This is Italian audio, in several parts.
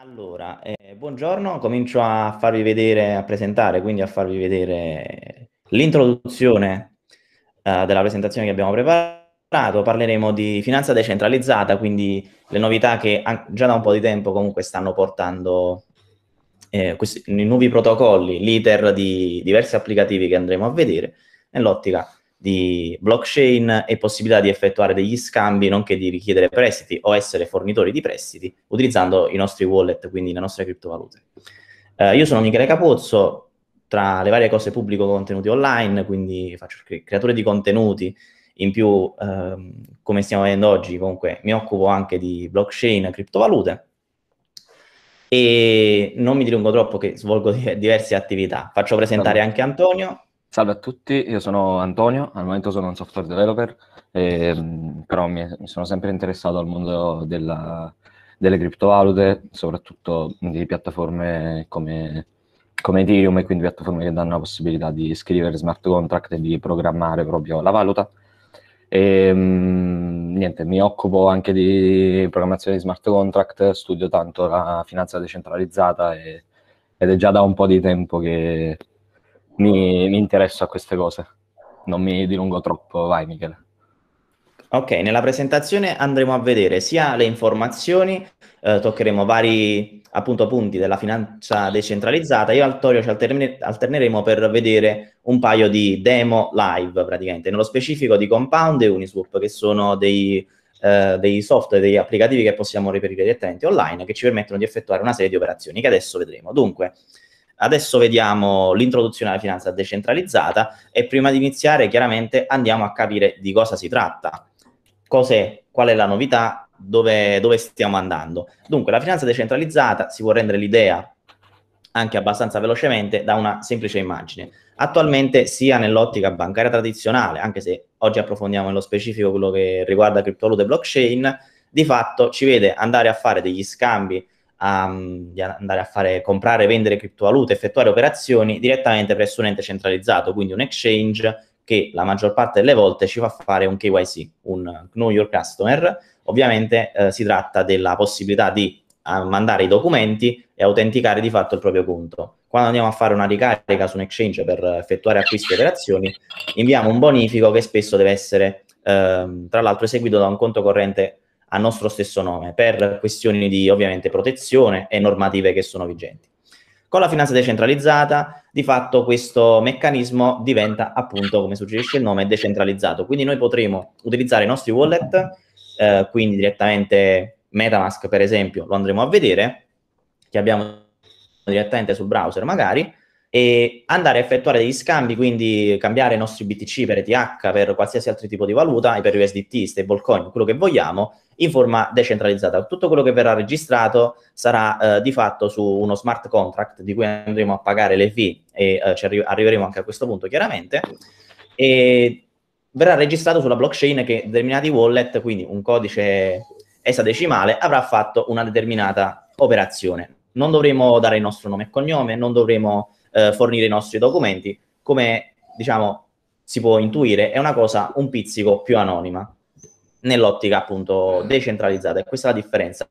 Allora, eh, buongiorno, comincio a farvi vedere, a presentare, quindi a farvi vedere l'introduzione eh, della presentazione che abbiamo preparato. Parleremo di finanza decentralizzata, quindi le novità che già da un po' di tempo comunque stanno portando eh, questi, i nuovi protocolli, l'iter di diversi applicativi che andremo a vedere, nell'ottica di blockchain e possibilità di effettuare degli scambi, nonché di richiedere prestiti o essere fornitori di prestiti utilizzando i nostri wallet, quindi le nostre criptovalute. Eh, io sono Michele Capozzo, tra le varie cose pubblico contenuti online, quindi faccio creatore di contenuti, in più ehm, come stiamo vedendo oggi comunque mi occupo anche di blockchain, e criptovalute e non mi dilungo troppo che svolgo di- diverse attività. Faccio presentare anche Antonio Salve a tutti, io sono Antonio, al momento sono un software developer, e, ehm, però mi, sono sempre interessato al mondo della, delle criptovalute, soprattutto di piattaforme come, come, Ethereum e quindi piattaforme che danno la possibilità di scrivere smart contract e di programmare proprio la valuta. E, ehm, niente, mi occupo anche di programmazione di smart contract, studio tanto la finanza decentralizzata e, ed è già da un po' di tempo che mi, mi interesso a queste cose. Non mi dilungo troppo, vai Michele. Ok, nella presentazione andremo a vedere sia le informazioni, eh, toccheremo vari appunto punti della finanza decentralizzata. Io e Altorio ci alterne- alterneremo per vedere un paio di demo live praticamente, nello specifico di Compound e Uniswap, che sono dei, eh, dei software, degli applicativi che possiamo reperire direttamente online che ci permettono di effettuare una serie di operazioni che adesso vedremo. Dunque, Adesso vediamo l'introduzione alla finanza decentralizzata e prima di iniziare chiaramente andiamo a capire di cosa si tratta, cos'è, qual è la novità, dove, dove stiamo andando. Dunque la finanza decentralizzata si può rendere l'idea anche abbastanza velocemente da una semplice immagine. Attualmente sia nell'ottica bancaria tradizionale, anche se oggi approfondiamo nello specifico quello che riguarda criptovalute e blockchain, di fatto ci vede andare a fare degli scambi um, di andare a fare, comprare vendere criptovalute, effettuare operazioni direttamente presso un ente centralizzato, quindi un exchange che la maggior parte delle volte ci fa fare un KYC, un Know Your Customer. Ovviamente eh, si tratta della possibilità di eh, mandare i documenti e autenticare di fatto il proprio conto. Quando andiamo a fare una ricarica su un exchange per effettuare acquisti e operazioni, inviamo un bonifico che spesso deve essere, eh, tra l'altro, eseguito da un conto corrente a nostro stesso nome per questioni di ovviamente protezione e normative che sono vigenti. Con la finanza decentralizzata, di fatto questo meccanismo diventa appunto, come suggerisce il nome, decentralizzato. Quindi noi potremo utilizzare i nostri wallet, eh, quindi direttamente Metamask per esempio, lo andremo a vedere, che abbiamo direttamente sul browser magari, e andare a effettuare degli scambi, quindi cambiare i nostri BTC per ETH, per qualsiasi altro tipo di valuta, per USDT, stablecoin, quello che vogliamo, in forma decentralizzata. Tutto quello che verrà registrato sarà eh, di fatto su uno smart contract di cui andremo a pagare le fee e eh, ci arri- arriveremo anche a questo punto chiaramente. E verrà registrato sulla blockchain che determinati wallet, quindi un codice esadecimale, avrà fatto una determinata operazione. Non dovremo dare il nostro nome e cognome, non dovremo eh, fornire i nostri documenti, come diciamo si può intuire, è una cosa un pizzico più anonima nell'ottica appunto decentralizzata e questa è la differenza.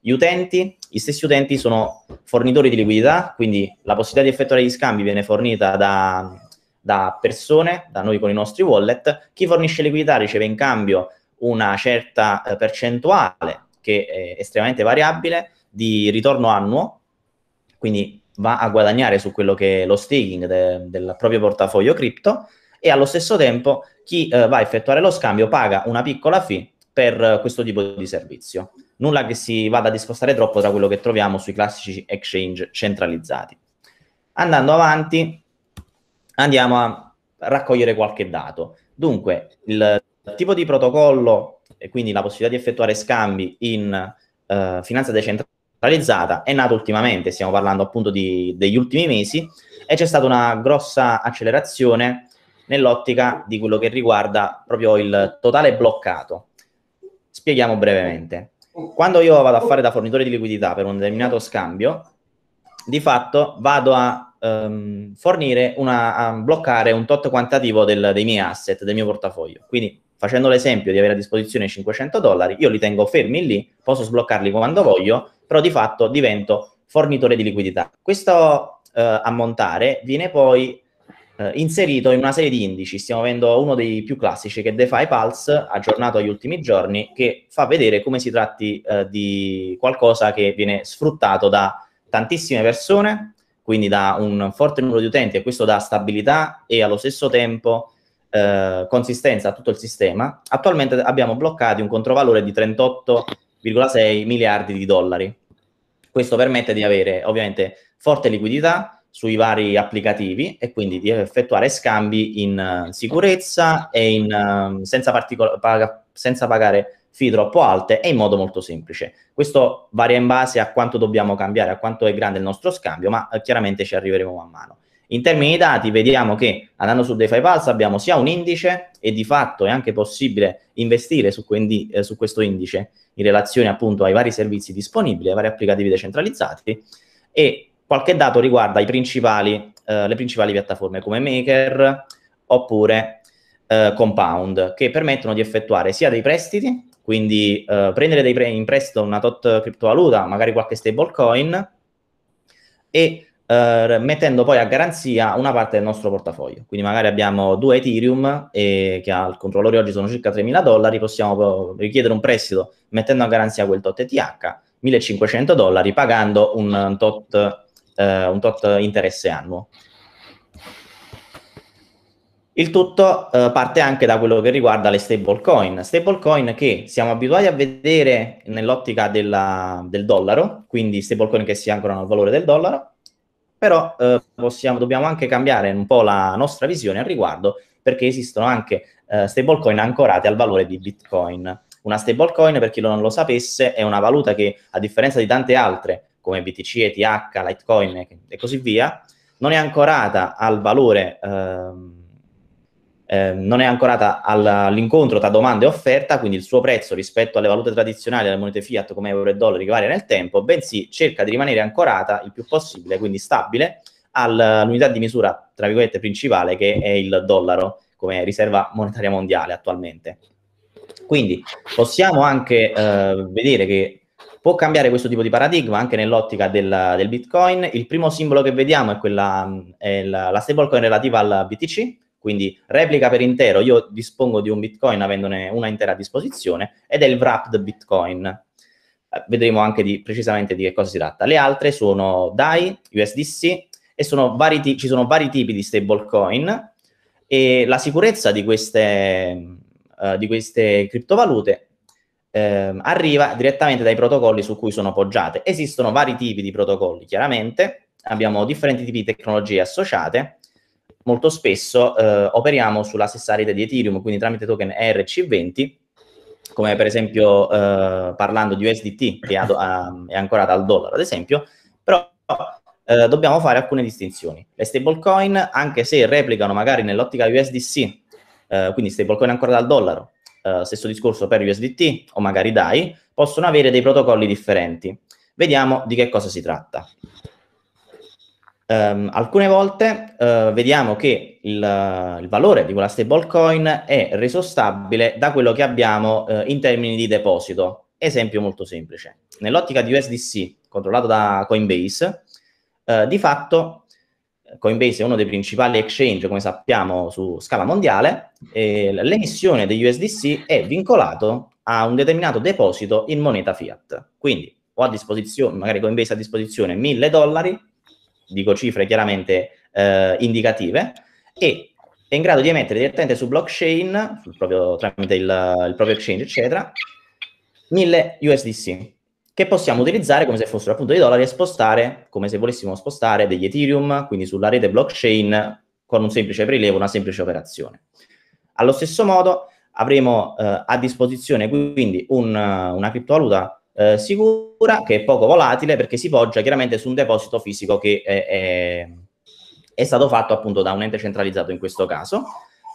Gli utenti, gli stessi utenti sono fornitori di liquidità, quindi la possibilità di effettuare gli scambi viene fornita da, da persone, da noi con i nostri wallet. Chi fornisce liquidità riceve in cambio una certa eh, percentuale, che è estremamente variabile, di ritorno annuo, quindi va a guadagnare su quello che è lo staking de, del proprio portafoglio cripto e allo stesso tempo chi eh, va a effettuare lo scambio paga una piccola fee per eh, questo tipo di servizio. Nulla che si vada a discostare troppo da quello che troviamo sui classici exchange centralizzati. Andando avanti, andiamo a raccogliere qualche dato. Dunque, il tipo di protocollo e quindi la possibilità di effettuare scambi in eh, finanza decentralizzata realizzata è nata ultimamente, stiamo parlando appunto di, degli ultimi mesi, e c'è stata una grossa accelerazione nell'ottica di quello che riguarda proprio il totale bloccato. Spieghiamo brevemente. Quando io vado a fare da fornitore di liquidità per un determinato scambio, di fatto vado a ehm, fornire una, a bloccare un tot quantitativo del, dei miei asset, del mio portafoglio. Quindi facendo l'esempio di avere a disposizione 500 dollari, io li tengo fermi lì, posso sbloccarli quando voglio però di fatto divento fornitore di liquidità. Questo eh, ammontare viene poi eh, inserito in una serie di indici, stiamo avendo uno dei più classici che è DeFi Pulse, aggiornato agli ultimi giorni, che fa vedere come si tratti eh, di qualcosa che viene sfruttato da tantissime persone, quindi da un forte numero di utenti e questo dà stabilità e allo stesso tempo eh, consistenza a tutto il sistema. Attualmente abbiamo bloccato un controvalore di 38 1,6 miliardi di dollari. Questo permette di avere ovviamente forte liquidità sui vari applicativi e quindi di effettuare scambi in uh, sicurezza e in, uh, senza, particol- paga- senza pagare fee troppo alte e in modo molto semplice. Questo varia in base a quanto dobbiamo cambiare, a quanto è grande il nostro scambio, ma eh, chiaramente ci arriveremo man mano. In termini di dati vediamo che andando su DeFi Pulse abbiamo sia un indice e di fatto è anche possibile investire su, quindi, eh, su questo indice in relazione appunto ai vari servizi disponibili, ai vari applicativi decentralizzati e qualche dato riguarda principali, eh, le principali piattaforme come Maker oppure eh, Compound che permettono di effettuare sia dei prestiti, quindi eh, prendere pre- in prestito una tot criptovaluta, magari qualche stablecoin e eh, mettendo poi a garanzia una parte del nostro portafoglio. Quindi magari abbiamo due Ethereum eh, che al controllore oggi sono circa 3.000 dollari, possiamo richiedere un prestito mettendo a garanzia quel tot ETH, 1.500 dollari, pagando un tot, eh, un tot interesse annuo. Il tutto eh, parte anche da quello che riguarda le stablecoin. Stablecoin che siamo abituati a vedere nell'ottica della, del dollaro, quindi stablecoin che si ancorano al valore del dollaro, però eh, possiamo, dobbiamo anche cambiare un po' la nostra visione al riguardo perché esistono anche eh, stablecoin ancorate al valore di Bitcoin. Una stablecoin, per chi non lo sapesse, è una valuta che a differenza di tante altre come BTC, ETH, Litecoin e così via, non è ancorata al valore... Ehm, Ehm, non è ancorata all'incontro tra domanda e offerta, quindi il suo prezzo rispetto alle valute tradizionali, alle monete fiat come euro e dollari che varia nel tempo, bensì cerca di rimanere ancorata il più possibile, quindi stabile, all'unità di misura, tra virgolette, principale che è il dollaro come riserva monetaria mondiale attualmente. Quindi possiamo anche eh, vedere che può cambiare questo tipo di paradigma anche nell'ottica del, del Bitcoin. Il primo simbolo che vediamo è, quella, è la, la stablecoin relativa al BTC, quindi replica per intero, io dispongo di un Bitcoin avendone una intera a disposizione ed è il wrapped Bitcoin. Eh, vedremo anche di, precisamente di che cosa si tratta. Le altre sono DAI, USDC e sono vari, ci sono vari tipi di stablecoin e la sicurezza di queste, uh, di queste criptovalute eh, arriva direttamente dai protocolli su cui sono poggiate. Esistono vari tipi di protocolli, chiaramente, abbiamo differenti tipi di tecnologie associate molto spesso eh, operiamo sulla stessa rete di Ethereum, quindi tramite token ERC20, come per esempio eh, parlando di USDT, che ha, ehm, ha, è ancora dal dollaro, ad esempio, però eh, dobbiamo fare alcune distinzioni. Le stablecoin, anche se replicano magari nell'ottica USDC, eh, quindi stablecoin ancora dal dollaro, eh, stesso discorso per USDT o magari DAI, possono avere dei protocolli differenti. Vediamo di che cosa si tratta. Um, alcune volte uh, vediamo che il, il, valore di quella stablecoin è reso stabile da quello che abbiamo uh, in termini di deposito. Esempio molto semplice. Nell'ottica di USDC, controllato da Coinbase, eh, di fatto Coinbase è uno dei principali exchange, come sappiamo, su scala mondiale, e l'emissione degli USDC è vincolato a un determinato deposito in moneta fiat. Quindi ho a disposizione, magari Coinbase ha a disposizione 1000 dollari dico cifre chiaramente eh, indicative, e è in grado di emettere direttamente su blockchain, sul proprio, tramite il, il proprio exchange, eccetera, 1000 USDC che possiamo utilizzare come se fossero appunto dei dollari e spostare come se volessimo spostare degli Ethereum, quindi sulla rete blockchain con un semplice prelievo, una semplice operazione. Allo stesso modo avremo eh, a disposizione quindi un, una criptovaluta eh, sicura, che è poco volatile perché si poggia chiaramente su un deposito fisico che è, è, è stato fatto appunto da un ente centralizzato in questo caso,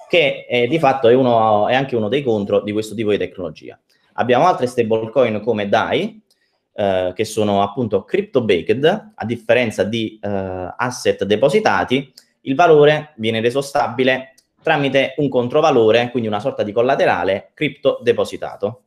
che è, di fatto è, uno, è anche uno dei contro di questo tipo di tecnologia. Abbiamo altre stablecoin come DAI, eh, che sono appunto crypto baked, a differenza di eh, asset depositati, il valore viene reso stabile tramite un controvalore, quindi una sorta di collaterale crypto depositato.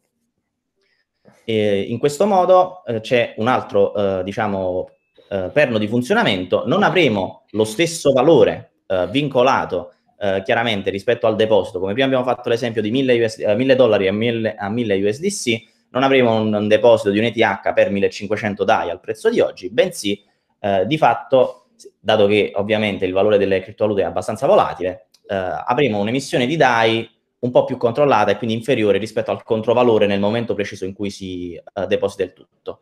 E in questo modo eh, c'è un altro, eh, diciamo, eh, perno di funzionamento. Non avremo lo stesso valore eh, vincolato eh, chiaramente rispetto al deposito. Come prima abbiamo fatto l'esempio di 1000, US, eh, dollari a 1000, a 1000 USDC, non avremo un, un, deposito di un ETH per 1500 DAI al prezzo di oggi, bensì di fatto, dato che ovviamente il valore delle criptovalute è abbastanza volatile, avremo un'emissione di DAI un po' più controllata e quindi inferiore rispetto al controvalore nel momento preciso in cui si uh, deposita il tutto.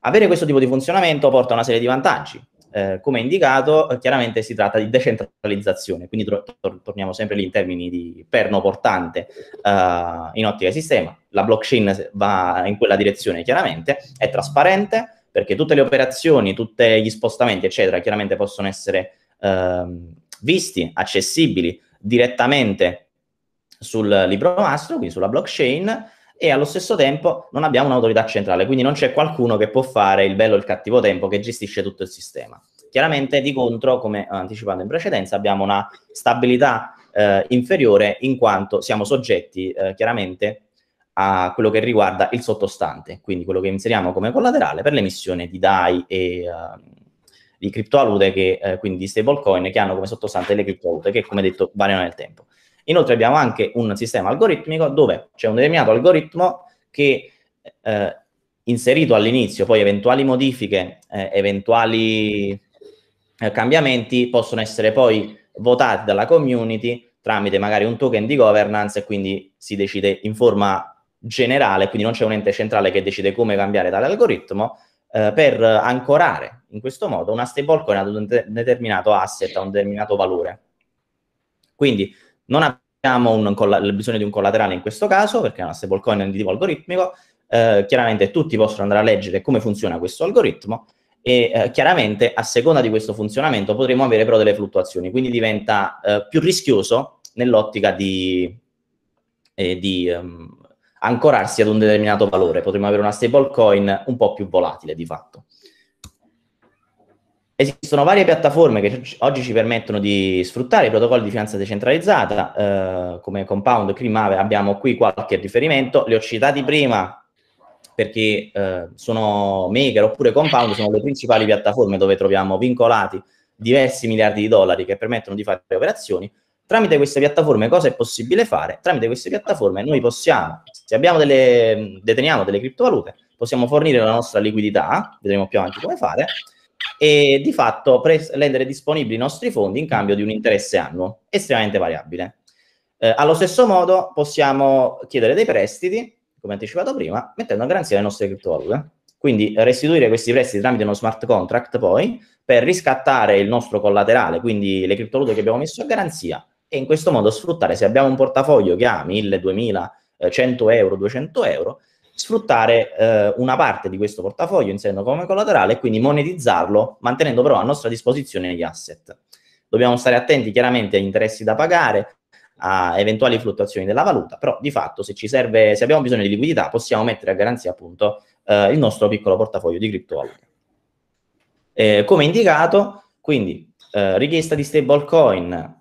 Avere questo tipo di funzionamento porta a una serie di vantaggi. Eh, come indicato, eh, chiaramente si tratta di decentralizzazione, quindi tor- tor- torniamo sempre lì in termini di perno portante uh, in ottica sistema. La blockchain va in quella direzione, chiaramente, è trasparente perché tutte le operazioni, tutti gli spostamenti, eccetera, chiaramente possono essere uh, visti, accessibili direttamente sul libro mastro, quindi sulla blockchain, e allo stesso tempo non abbiamo un'autorità centrale, quindi non c'è qualcuno che può fare il bello e il cattivo tempo che gestisce tutto il sistema. Chiaramente di contro, come anticipato in precedenza, abbiamo una stabilità eh, inferiore in quanto siamo soggetti eh, chiaramente a quello che riguarda il sottostante, quindi quello che inseriamo come collaterale per l'emissione di DAI e uh, di criptovalute, che, eh, quindi di stablecoin, che hanno come sottostante le criptovalute, che come detto variano nel tempo. Inoltre abbiamo anche un sistema algoritmico dove c'è un determinato algoritmo che eh, inserito all'inizio, poi eventuali modifiche, eh, eventuali eh, cambiamenti possono essere poi votati dalla community tramite magari un token di governance e quindi si decide in forma generale, quindi non c'è un ente centrale che decide come cambiare tale algoritmo, eh, per ancorare in questo modo una stablecoin ad un de- determinato asset, a un determinato valore. Quindi non abbiamo un, un, bisogno di un collaterale in questo caso, perché è una stablecoin di tipo algoritmico, eh, chiaramente tutti possono andare a leggere come funziona questo algoritmo e eh, chiaramente a seconda di questo funzionamento potremo avere però delle fluttuazioni, quindi diventa eh, più rischioso nell'ottica di, eh, di ehm, ancorarsi ad un determinato valore, potremmo avere una stablecoin un po' più volatile di fatto. Esistono varie piattaforme che oggi ci permettono di sfruttare i protocolli di finanza decentralizzata, eh, come Compound, Crimave, abbiamo qui qualche riferimento, li ho citati prima perché eh, sono Maker oppure Compound, sono le principali piattaforme dove troviamo vincolati diversi miliardi di dollari che permettono di fare operazioni. Tramite queste piattaforme cosa è possibile fare? Tramite queste piattaforme noi possiamo, se delle, deteniamo delle criptovalute, possiamo fornire la nostra liquidità, vedremo più avanti come fare, e di fatto pres- rendere disponibili i nostri fondi in cambio di un interesse annuo estremamente variabile. Eh, allo stesso modo possiamo chiedere dei prestiti, come anticipato prima, mettendo a garanzia le nostre criptovalute. Quindi restituire questi prestiti tramite uno smart contract poi per riscattare il nostro collaterale, quindi le criptovalute che abbiamo messo a garanzia e in questo modo sfruttare, se abbiamo un portafoglio che ha 1000, 2000, 100 euro, 200 euro, sfruttare eh, una parte di questo portafoglio inserendo come collaterale e quindi monetizzarlo, mantenendo però a nostra disposizione gli asset. Dobbiamo stare attenti chiaramente agli interessi da pagare, a eventuali fluttuazioni della valuta, però di fatto se ci serve, se abbiamo bisogno di liquidità, possiamo mettere a garanzia appunto eh, il nostro piccolo portafoglio di criptovalute. Eh, come indicato, quindi eh, richiesta di stablecoin,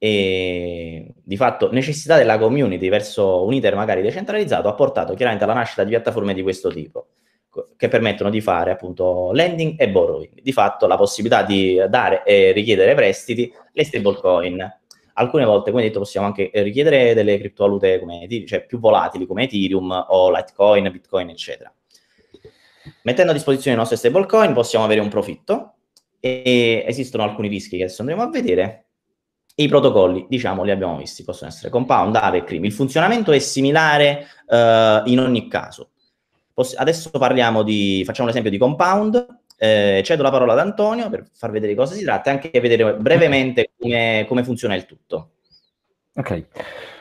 e di fatto necessità della community verso un iter magari decentralizzato ha portato chiaramente alla nascita di piattaforme di questo tipo che permettono di fare appunto lending e borrowing, di fatto la possibilità di dare e richiedere prestiti le stablecoin. Alcune volte, come detto, possiamo anche richiedere delle criptovalute come, cioè più volatili come Ethereum o Litecoin, Bitcoin, eccetera. Mettendo a disposizione le nostre stablecoin possiamo avere un profitto e esistono alcuni rischi che adesso andremo a vedere, e i protocolli, diciamo, li abbiamo visti, possono essere Compound, AVE e Cream. Il funzionamento è similare eh, in ogni caso. Poss- adesso parliamo di, facciamo l'esempio di Compound, eh, cedo la parola ad Antonio per far vedere di cosa si tratta e anche vedere brevemente come, come funziona il tutto. Ok,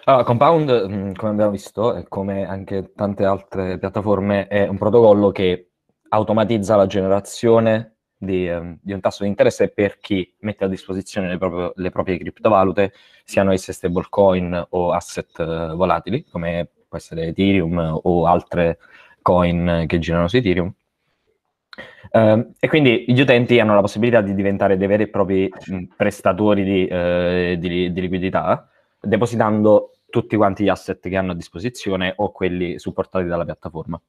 allora Compound, mm, come abbiamo visto, e come anche tante altre piattaforme, è un protocollo che automatizza la generazione di, ehm, di, un tasso di interesse per chi mette a disposizione le, proprio, le proprie criptovalute, siano esse stablecoin o asset eh, volatili, come può essere Ethereum o altre coin che girano su Ethereum. Uh, e quindi gli utenti hanno la possibilità di diventare dei veri e propri prestatori di, uh, di, di liquidità, depositando tutti quanti gli asset che hanno a disposizione o quelli supportati dalla piattaforma.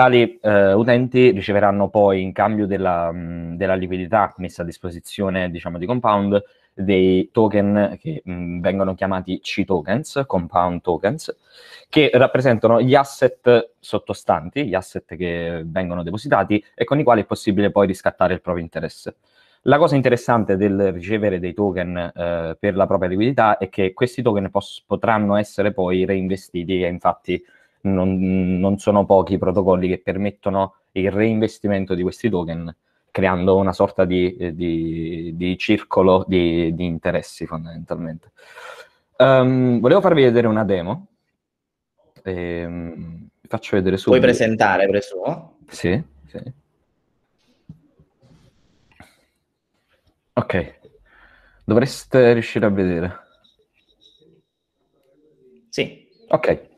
Tali eh, utenti riceveranno poi, in cambio della, mh, mm, della liquidità messa a disposizione diciamo, di Compound, dei token che mh, mm, vengono chiamati C-tokens, compound tokens, che rappresentano gli asset sottostanti, gli asset che vengono depositati e con i quali è possibile poi riscattare il proprio interesse. La cosa interessante del ricevere dei token eh, per la propria liquidità è che questi token pos- potranno essere poi reinvestiti e infatti non, non sono pochi i protocolli che permettono il reinvestimento di questi token creando una sorta di, eh, di, di circolo di, di, interessi fondamentalmente. Um, volevo farvi vedere una demo. Ehm, faccio vedere subito. Puoi presentare, presumo? Sì, sì. Ok, dovreste riuscire a vedere. Sì. Ok,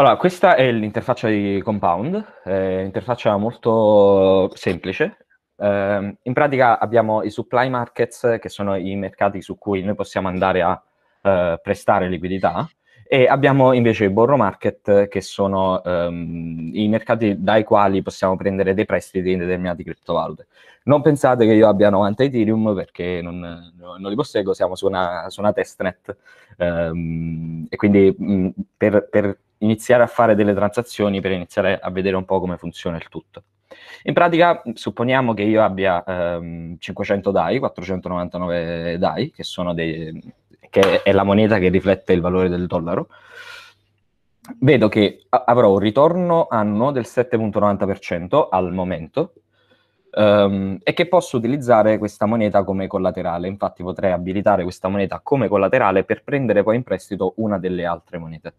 allora, questa è l'interfaccia di Compound, eh, interfaccia molto semplice. Eh, in pratica abbiamo i supply markets, che sono i mercati su cui noi possiamo andare a eh, prestare liquidità, e abbiamo invece i borrow market, che sono ehm, i mercati dai quali possiamo prendere dei prestiti in determinate criptovalute. Non pensate che io abbia 90 Ethereum perché non, non li posseggo, siamo su una, su una testnet ehm, e quindi mh, per, per iniziare a fare delle transazioni per iniziare a vedere un po' come funziona il tutto. In pratica, supponiamo che io abbia ehm, 500 DAI, 499 DAI, che, dei, che, è la moneta che riflette il valore del dollaro. Vedo che avrò un ritorno anno del 7,90% al momento ehm, e che posso utilizzare questa moneta come collaterale. Infatti potrei abilitare questa moneta come collaterale per prendere poi in prestito una delle altre monete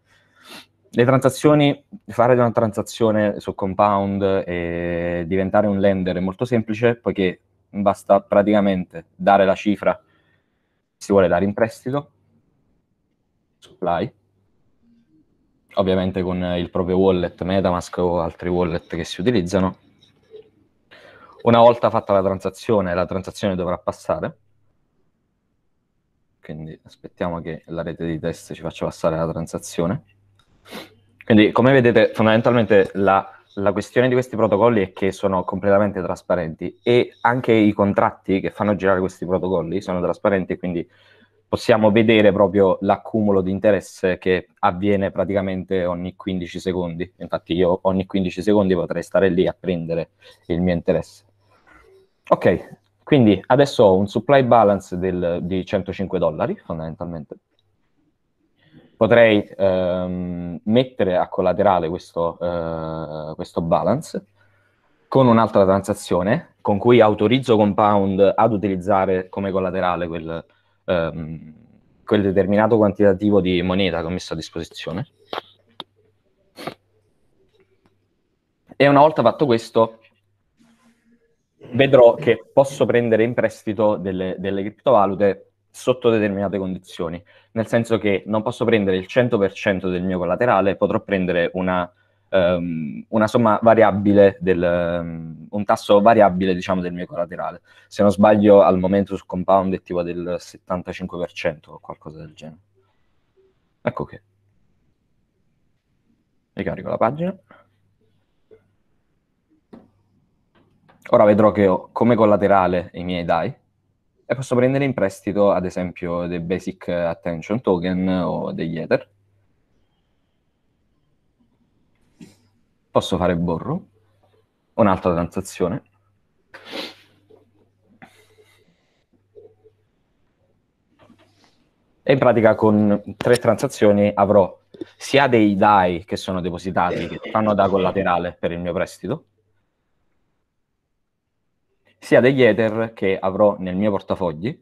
le transazioni, fare una transazione su Compound e diventare un lender è molto semplice poiché basta praticamente dare la cifra che si vuole dare in prestito, supply, ovviamente con il proprio wallet, Metamask o altri wallet che si utilizzano. Una volta fatta la transazione, la transazione dovrà passare, quindi aspettiamo che la rete di test ci faccia passare la transazione. Quindi, come vedete, fondamentalmente la, la, questione di questi protocolli è che sono completamente trasparenti e anche i contratti che fanno girare questi protocolli sono trasparenti, quindi possiamo vedere proprio l'accumulo di interesse che avviene praticamente ogni 15 secondi. Infatti io ogni 15 secondi potrei stare lì a prendere il mio interesse. Ok, quindi adesso ho un supply balance del, di 105 dollari fondamentalmente potrei ehm, mettere a collaterale questo, eh, questo balance con un'altra transazione con cui autorizzo Compound ad utilizzare come collaterale quel, ehm, quel determinato quantitativo di moneta che ho messo a disposizione. E una volta fatto questo, vedrò che posso prendere in prestito delle, delle criptovalute sotto determinate condizioni, nel senso che non posso prendere il 100% del mio collaterale, potrò prendere una, um, una somma variabile, del, um, un tasso variabile diciamo, del mio collaterale. Se non sbaglio al momento su Compound è tipo del 75% o qualcosa del genere. Ecco che. Ricarico la pagina. Ora vedrò che ho come collaterale i miei DAI, e posso prendere in prestito ad esempio dei basic attention token o degli ether. Posso fare borrow, un'altra transazione. E in pratica con tre transazioni avrò sia dei DAI che sono depositati, che fanno da collaterale per il mio prestito, sia degli Ether che avrò nel mio portafogli.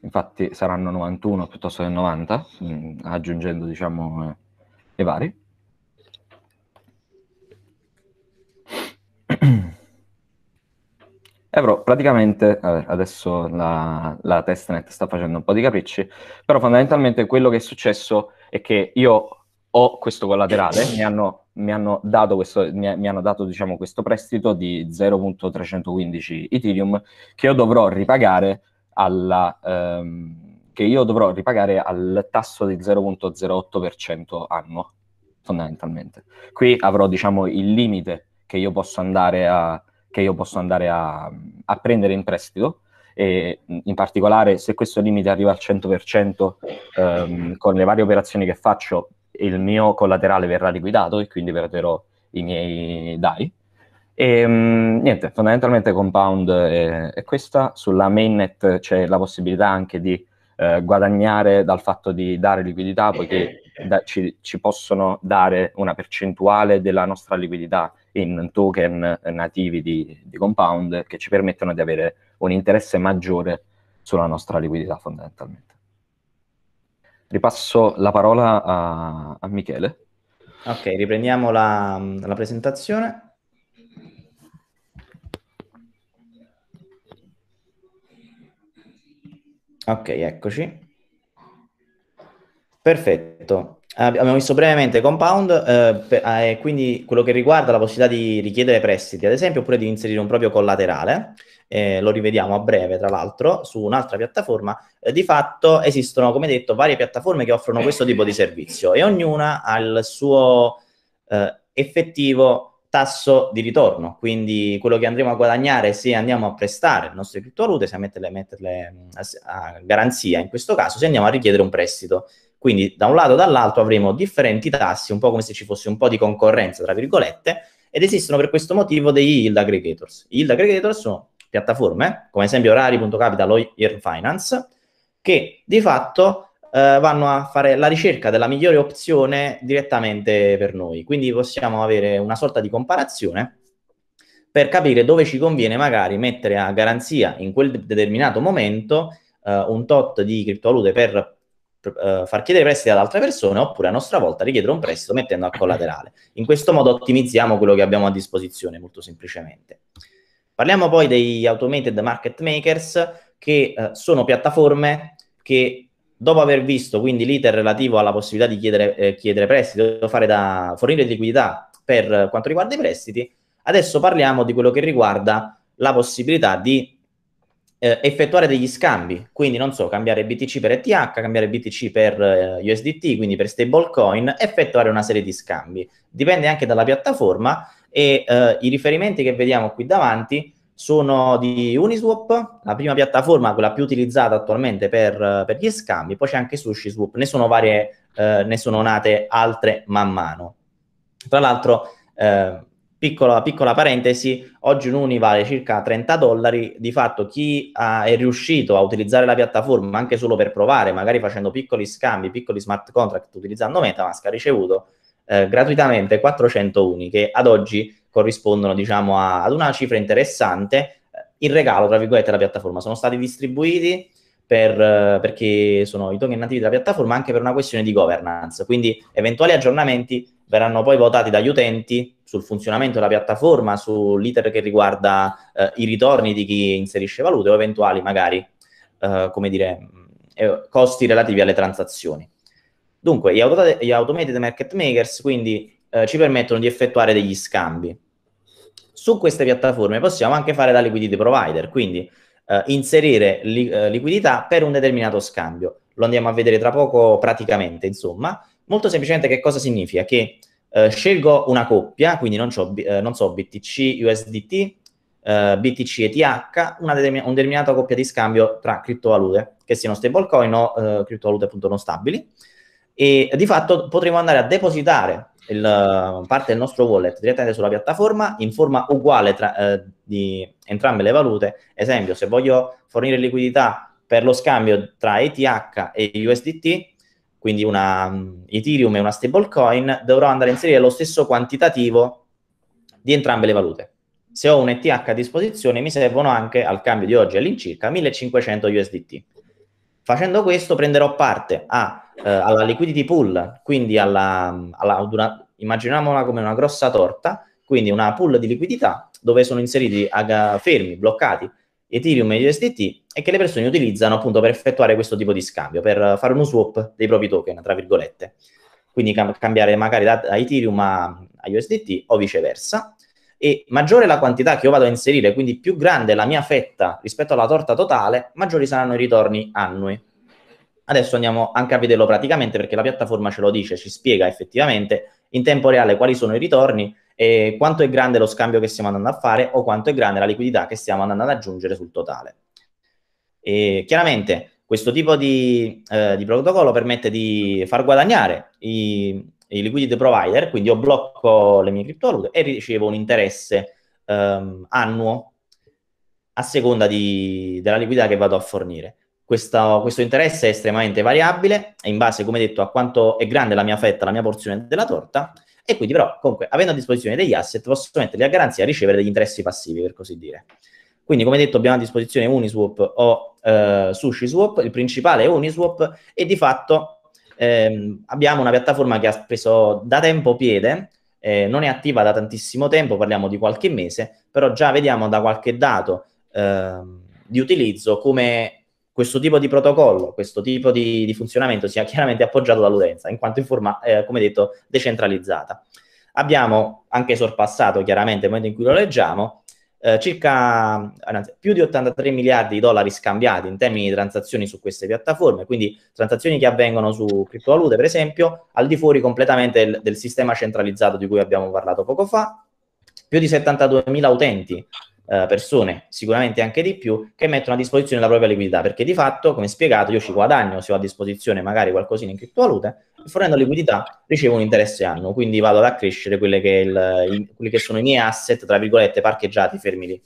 Infatti saranno 91 piuttosto che 90, mh, mm, aggiungendo diciamo eh, i vari. E avrò praticamente, adesso la, la testnet sta facendo un po' di capricci, però fondamentalmente quello che è successo è che io ho questo collaterale, mi hanno, mi hanno dato, questo, mi, mi hanno dato diciamo, questo prestito di 0.315 Ethereum che io dovrò ripagare, alla, ehm, io dovrò ripagare al tasso di 0.08% annuo, fondamentalmente. Qui avrò diciamo, il limite che io posso andare a, posso andare a, a prendere in prestito, e in particolare se questo limite arriva al 100% ehm, con le varie operazioni che faccio il mio collaterale verrà liquidato e quindi perderò i miei DAI. E ehm, mh, niente, fondamentalmente Compound è, è, questa. Sulla mainnet c'è la possibilità anche di eh, guadagnare dal fatto di dare liquidità, poiché eh. da, ci, ci, possono dare una percentuale della nostra liquidità in token nativi di, di Compound che ci permettono di avere un interesse maggiore sulla nostra liquidità fondamentalmente ripasso la parola a, a Michele. Ok, riprendiamo la, la presentazione. Ok, eccoci. Perfetto. Abbiamo visto brevemente Compound, eh, per, eh, quindi quello che riguarda la possibilità di richiedere prestiti, ad esempio, oppure di inserire un proprio collaterale eh, lo rivediamo a breve tra l'altro, su un'altra piattaforma, eh, di fatto esistono, come detto, varie piattaforme che offrono questo tipo di servizio e ognuna ha il suo eh, effettivo tasso di ritorno, quindi quello che andremo a guadagnare se andiamo a prestare le nostre criptovalute, se a metterle, metterle a, a garanzia in questo caso, se andiamo a richiedere un prestito. Quindi da un lato e dall'altro avremo differenti tassi, un po' come se ci fosse un po' di concorrenza, tra virgolette, ed esistono per questo motivo dei yield aggregators. I yield aggregators sono piattaforme, come esempio Rari.capital o Irfinance, che di fatto eh, vanno a fare la ricerca della migliore opzione direttamente per noi. Quindi possiamo avere una sorta di comparazione per capire dove ci conviene magari mettere a garanzia in quel determinato momento eh, un tot di criptovalute per eh, far chiedere prestiti ad altre persone oppure a nostra volta richiedere un prestito mettendo a collaterale. In questo modo ottimizziamo quello che abbiamo a disposizione molto semplicemente. Parliamo poi degli automated market makers che eh, sono piattaforme che dopo aver visto quindi l'iter relativo alla possibilità di chiedere, eh, chiedere prestiti, fare da fornire liquidità per quanto riguarda i prestiti, adesso parliamo di quello che riguarda la possibilità di eh, effettuare degli scambi, quindi non so, cambiare BTC per ETH, cambiare BTC per eh, USDT, quindi per stablecoin, effettuare una serie di scambi. Dipende anche dalla piattaforma e eh, i riferimenti che vediamo qui davanti sono di Uniswap, la prima piattaforma, quella più utilizzata attualmente per, per gli scambi, poi c'è anche SushiSwap, ne sono varie, eh, ne sono nate altre man mano. Tra l'altro, eh, piccola, piccola, parentesi, oggi un Uni vale circa 30 dollari, di fatto chi ha, è riuscito a utilizzare la piattaforma anche solo per provare, magari facendo piccoli scambi, piccoli smart contract utilizzando Metamask, ha ricevuto eh, gratuitamente 400 uni, che ad oggi corrispondono diciamo, a, ad una cifra interessante. Eh, il regalo, tra virgolette, alla piattaforma sono stati distribuiti per, eh, perché sono i token nativi della piattaforma anche per una questione di governance. Quindi eventuali aggiornamenti verranno poi votati dagli utenti sul funzionamento della piattaforma, sull'iter che riguarda eh, i ritorni di chi inserisce valute o eventuali magari, come dire, costi relativi alle transazioni. Dunque, gli, auto- gli automated market makers quindi eh, ci permettono di effettuare degli scambi. Su queste piattaforme possiamo anche fare da liquidity provider, quindi eh, inserire li- eh, liquidità per un determinato scambio. Lo andiamo a vedere tra poco praticamente, insomma. Molto semplicemente che cosa significa? Che eh, scelgo una coppia, quindi non, eh, non so BTC, USDT, Uh, eh, BTC e TH, una determin- un determinata coppia di scambio tra criptovalute che siano stablecoin o uh, criptovalute appunto non stabili e di fatto potremo andare a depositare il, parte del nostro wallet direttamente sulla piattaforma in forma uguale tra, eh, di entrambe le valute. Esempio, se voglio fornire liquidità per lo scambio tra ETH e USDT, quindi una mm, Ethereum e una stablecoin, dovrò andare a inserire lo stesso quantitativo di entrambe le valute. Se ho un ETH a disposizione, mi servono anche al cambio di oggi all'incirca 1500 USDT. Facendo questo prenderò parte a eh, alla liquidity pool, quindi alla, alla una, immaginiamola come una grossa torta, quindi una pool di liquidità dove sono inseriti aga, fermi, bloccati, Ethereum e USDT e che le persone utilizzano appunto per effettuare questo tipo di scambio, per fare uno swap dei propri token, tra virgolette. Quindi cam- cambiare magari da, da Ethereum a, a USDT o viceversa. E maggiore la quantità che io vado a inserire, quindi più grande la mia fetta rispetto alla torta totale, maggiori saranno i ritorni annui. Adesso andiamo anche a vederlo praticamente perché la piattaforma ce lo dice, ci spiega effettivamente in tempo reale quali sono i ritorni e quanto è grande lo scambio che stiamo andando a fare o quanto è grande la liquidità che stiamo andando ad aggiungere sul totale. E chiaramente questo tipo di, eh, di, protocollo permette di far guadagnare i, i, liquidity provider, quindi io blocco le mie criptovalute e ricevo un interesse ehm, annuo a seconda di, della liquidità che vado a fornire. Questo, questo, interesse è estremamente variabile, in base, come detto, a quanto è grande la mia fetta, la mia porzione della torta, e quindi però, comunque, avendo a disposizione degli asset, posso metterli a garanzia e ricevere degli interessi passivi, per così dire. Quindi, come detto, abbiamo a disposizione Uniswap o eh, SushiSwap, il principale è Uniswap, e di fatto ehm, abbiamo una piattaforma che ha preso da tempo piede, eh, non è attiva da tantissimo tempo, parliamo di qualche mese, però già vediamo da qualche dato eh, di utilizzo come questo tipo di protocollo, questo tipo di, di funzionamento sia chiaramente appoggiato dall'utenza, in quanto in forma, eh, come detto, decentralizzata. Abbiamo anche sorpassato, chiaramente, nel momento in cui lo leggiamo, eh, circa anzi, più di 83 miliardi di dollari scambiati in termini di transazioni su queste piattaforme, quindi transazioni che avvengono su criptovalute, per esempio, al di fuori completamente del, del sistema centralizzato di cui abbiamo parlato poco fa, più di 72 mila utenti eh, persone, sicuramente anche di più, che mettono a disposizione la propria liquidità, perché di fatto, come spiegato, io ci guadagno se ho a disposizione magari qualcosina in criptovalute, e fornendo liquidità ricevo un interesse annuo, quindi vado ad accrescere quelli che sono i miei asset, tra virgolette, parcheggiati, fermi lì.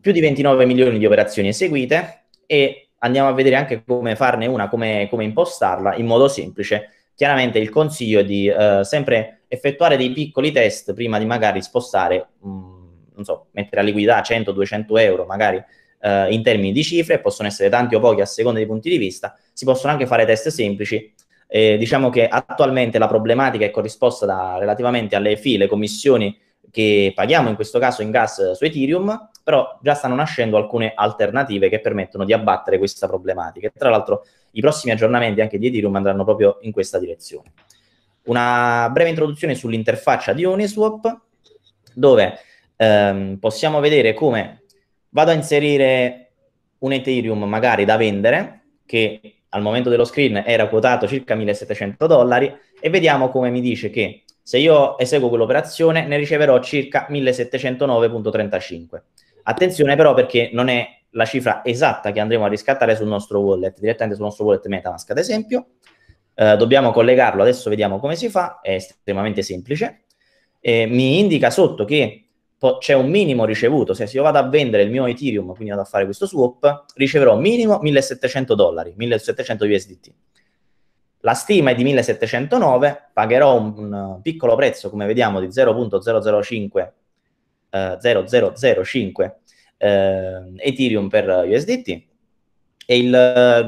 Più di 29 milioni di operazioni eseguite e andiamo a vedere anche come farne una, come, come impostarla in modo semplice chiaramente il consiglio è di eh, sempre effettuare dei piccoli test prima di magari spostare mh, mm, so, mettere a liquidità 100-200 euro magari eh, in termini di cifre, possono essere tanti o pochi a seconda dei punti di vista, si possono anche fare test semplici. Eh, diciamo che attualmente la problematica è corrisposta da, relativamente alle fee, le commissioni che paghiamo in questo caso in gas su Ethereum, però già stanno nascendo alcune alternative che permettono di abbattere questa problematica. Tra l'altro i prossimi aggiornamenti anche di Ethereum andranno proprio in questa direzione. Una breve introduzione sull'interfaccia di Uniswap, dove ehm, possiamo vedere come vado a inserire un Ethereum magari da vendere, che al momento dello screen era quotato circa 1700 dollari, e vediamo come mi dice che se io eseguo quell'operazione ne riceverò circa 1709.35. Attenzione però perché non è la cifra esatta che andremo a riscattare sul nostro wallet, direttamente sul nostro wallet Metamask ad esempio. Eh, dobbiamo collegarlo, adesso vediamo come si fa, è estremamente semplice. Eh, mi indica sotto che po- c'è un minimo ricevuto. Se io vado a vendere il mio Ethereum, quindi vado a fare questo swap, riceverò minimo 1700 dollari, 1700 USDT. La stima è di 1709, pagherò un, un piccolo prezzo, come vediamo, di 0.005 eh, 0005 eh, Ethereum per USDT e il,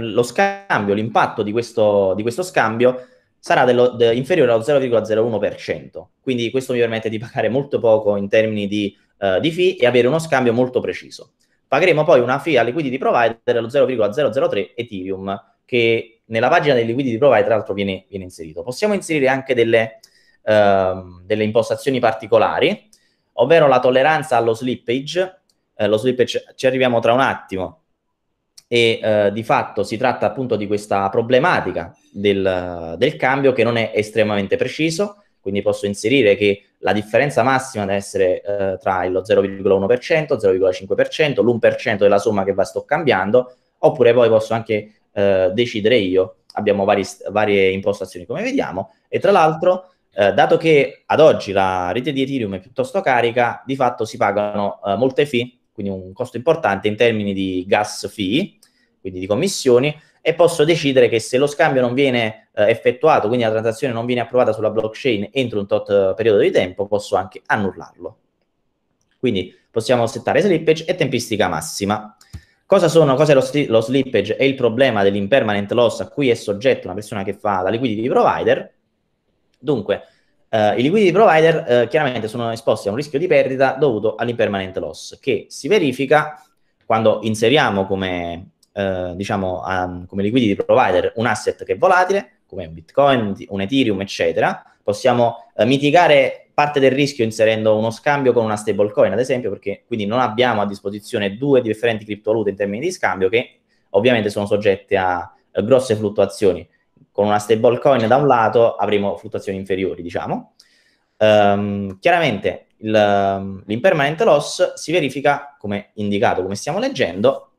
lo scambio, l'impatto di questo, di questo scambio sarà dello, de, inferiore allo 0,01%. Quindi questo mi permette di pagare molto poco in termini di, uh, di fee e avere uno scambio molto preciso. Pagheremo poi una fee al liquidity provider dello 0,003 Ethereum, che nella pagina del liquidity provider tra l'altro viene, viene inserito. Possiamo inserire anche delle, uh, delle, impostazioni particolari, ovvero la tolleranza allo slippage. Uh, lo slippage ci arriviamo tra un attimo e eh, di fatto si tratta appunto di questa problematica del, del cambio che non è estremamente preciso, quindi posso inserire che la differenza massima deve essere eh, tra lo 0,1%, 0,5%, l'1% della somma che va sto cambiando, oppure poi posso anche eh, decidere io, abbiamo vari, varie impostazioni come vediamo, e tra l'altro, eh, dato che ad oggi la rete di Ethereum è piuttosto carica, di fatto si pagano eh, molte fee, quindi un costo importante in termini di gas fee, quindi di commissioni, e posso decidere che se lo scambio non viene eh, effettuato, quindi la transazione non viene approvata sulla blockchain entro un tot eh, periodo di tempo, posso anche annullarlo. Quindi possiamo settare slippage e tempistica massima. Cosa, sono, cosa è lo, sli- lo slippage e il problema dell'impermanent loss a cui è soggetto una persona che fa la liquidity provider? Dunque, Uh, I liquidity provider uh, chiaramente sono esposti a un rischio di perdita dovuto all'impermanent loss che si verifica quando inseriamo come eh, diciamo, a, come liquidity provider un asset che è volatile, come un Bitcoin, un Ethereum, eccetera. Possiamo eh, mitigare parte del rischio inserendo uno scambio con una stablecoin, ad esempio, perché quindi non abbiamo a disposizione due differenti criptovalute in termini di scambio che ovviamente sono soggette a, a eh, grosse fluttuazioni. Con una stablecoin da un lato avremo fluttuazioni inferiori, diciamo. Um, chiaramente il, l'impermanent loss si verifica come indicato, come stiamo leggendo,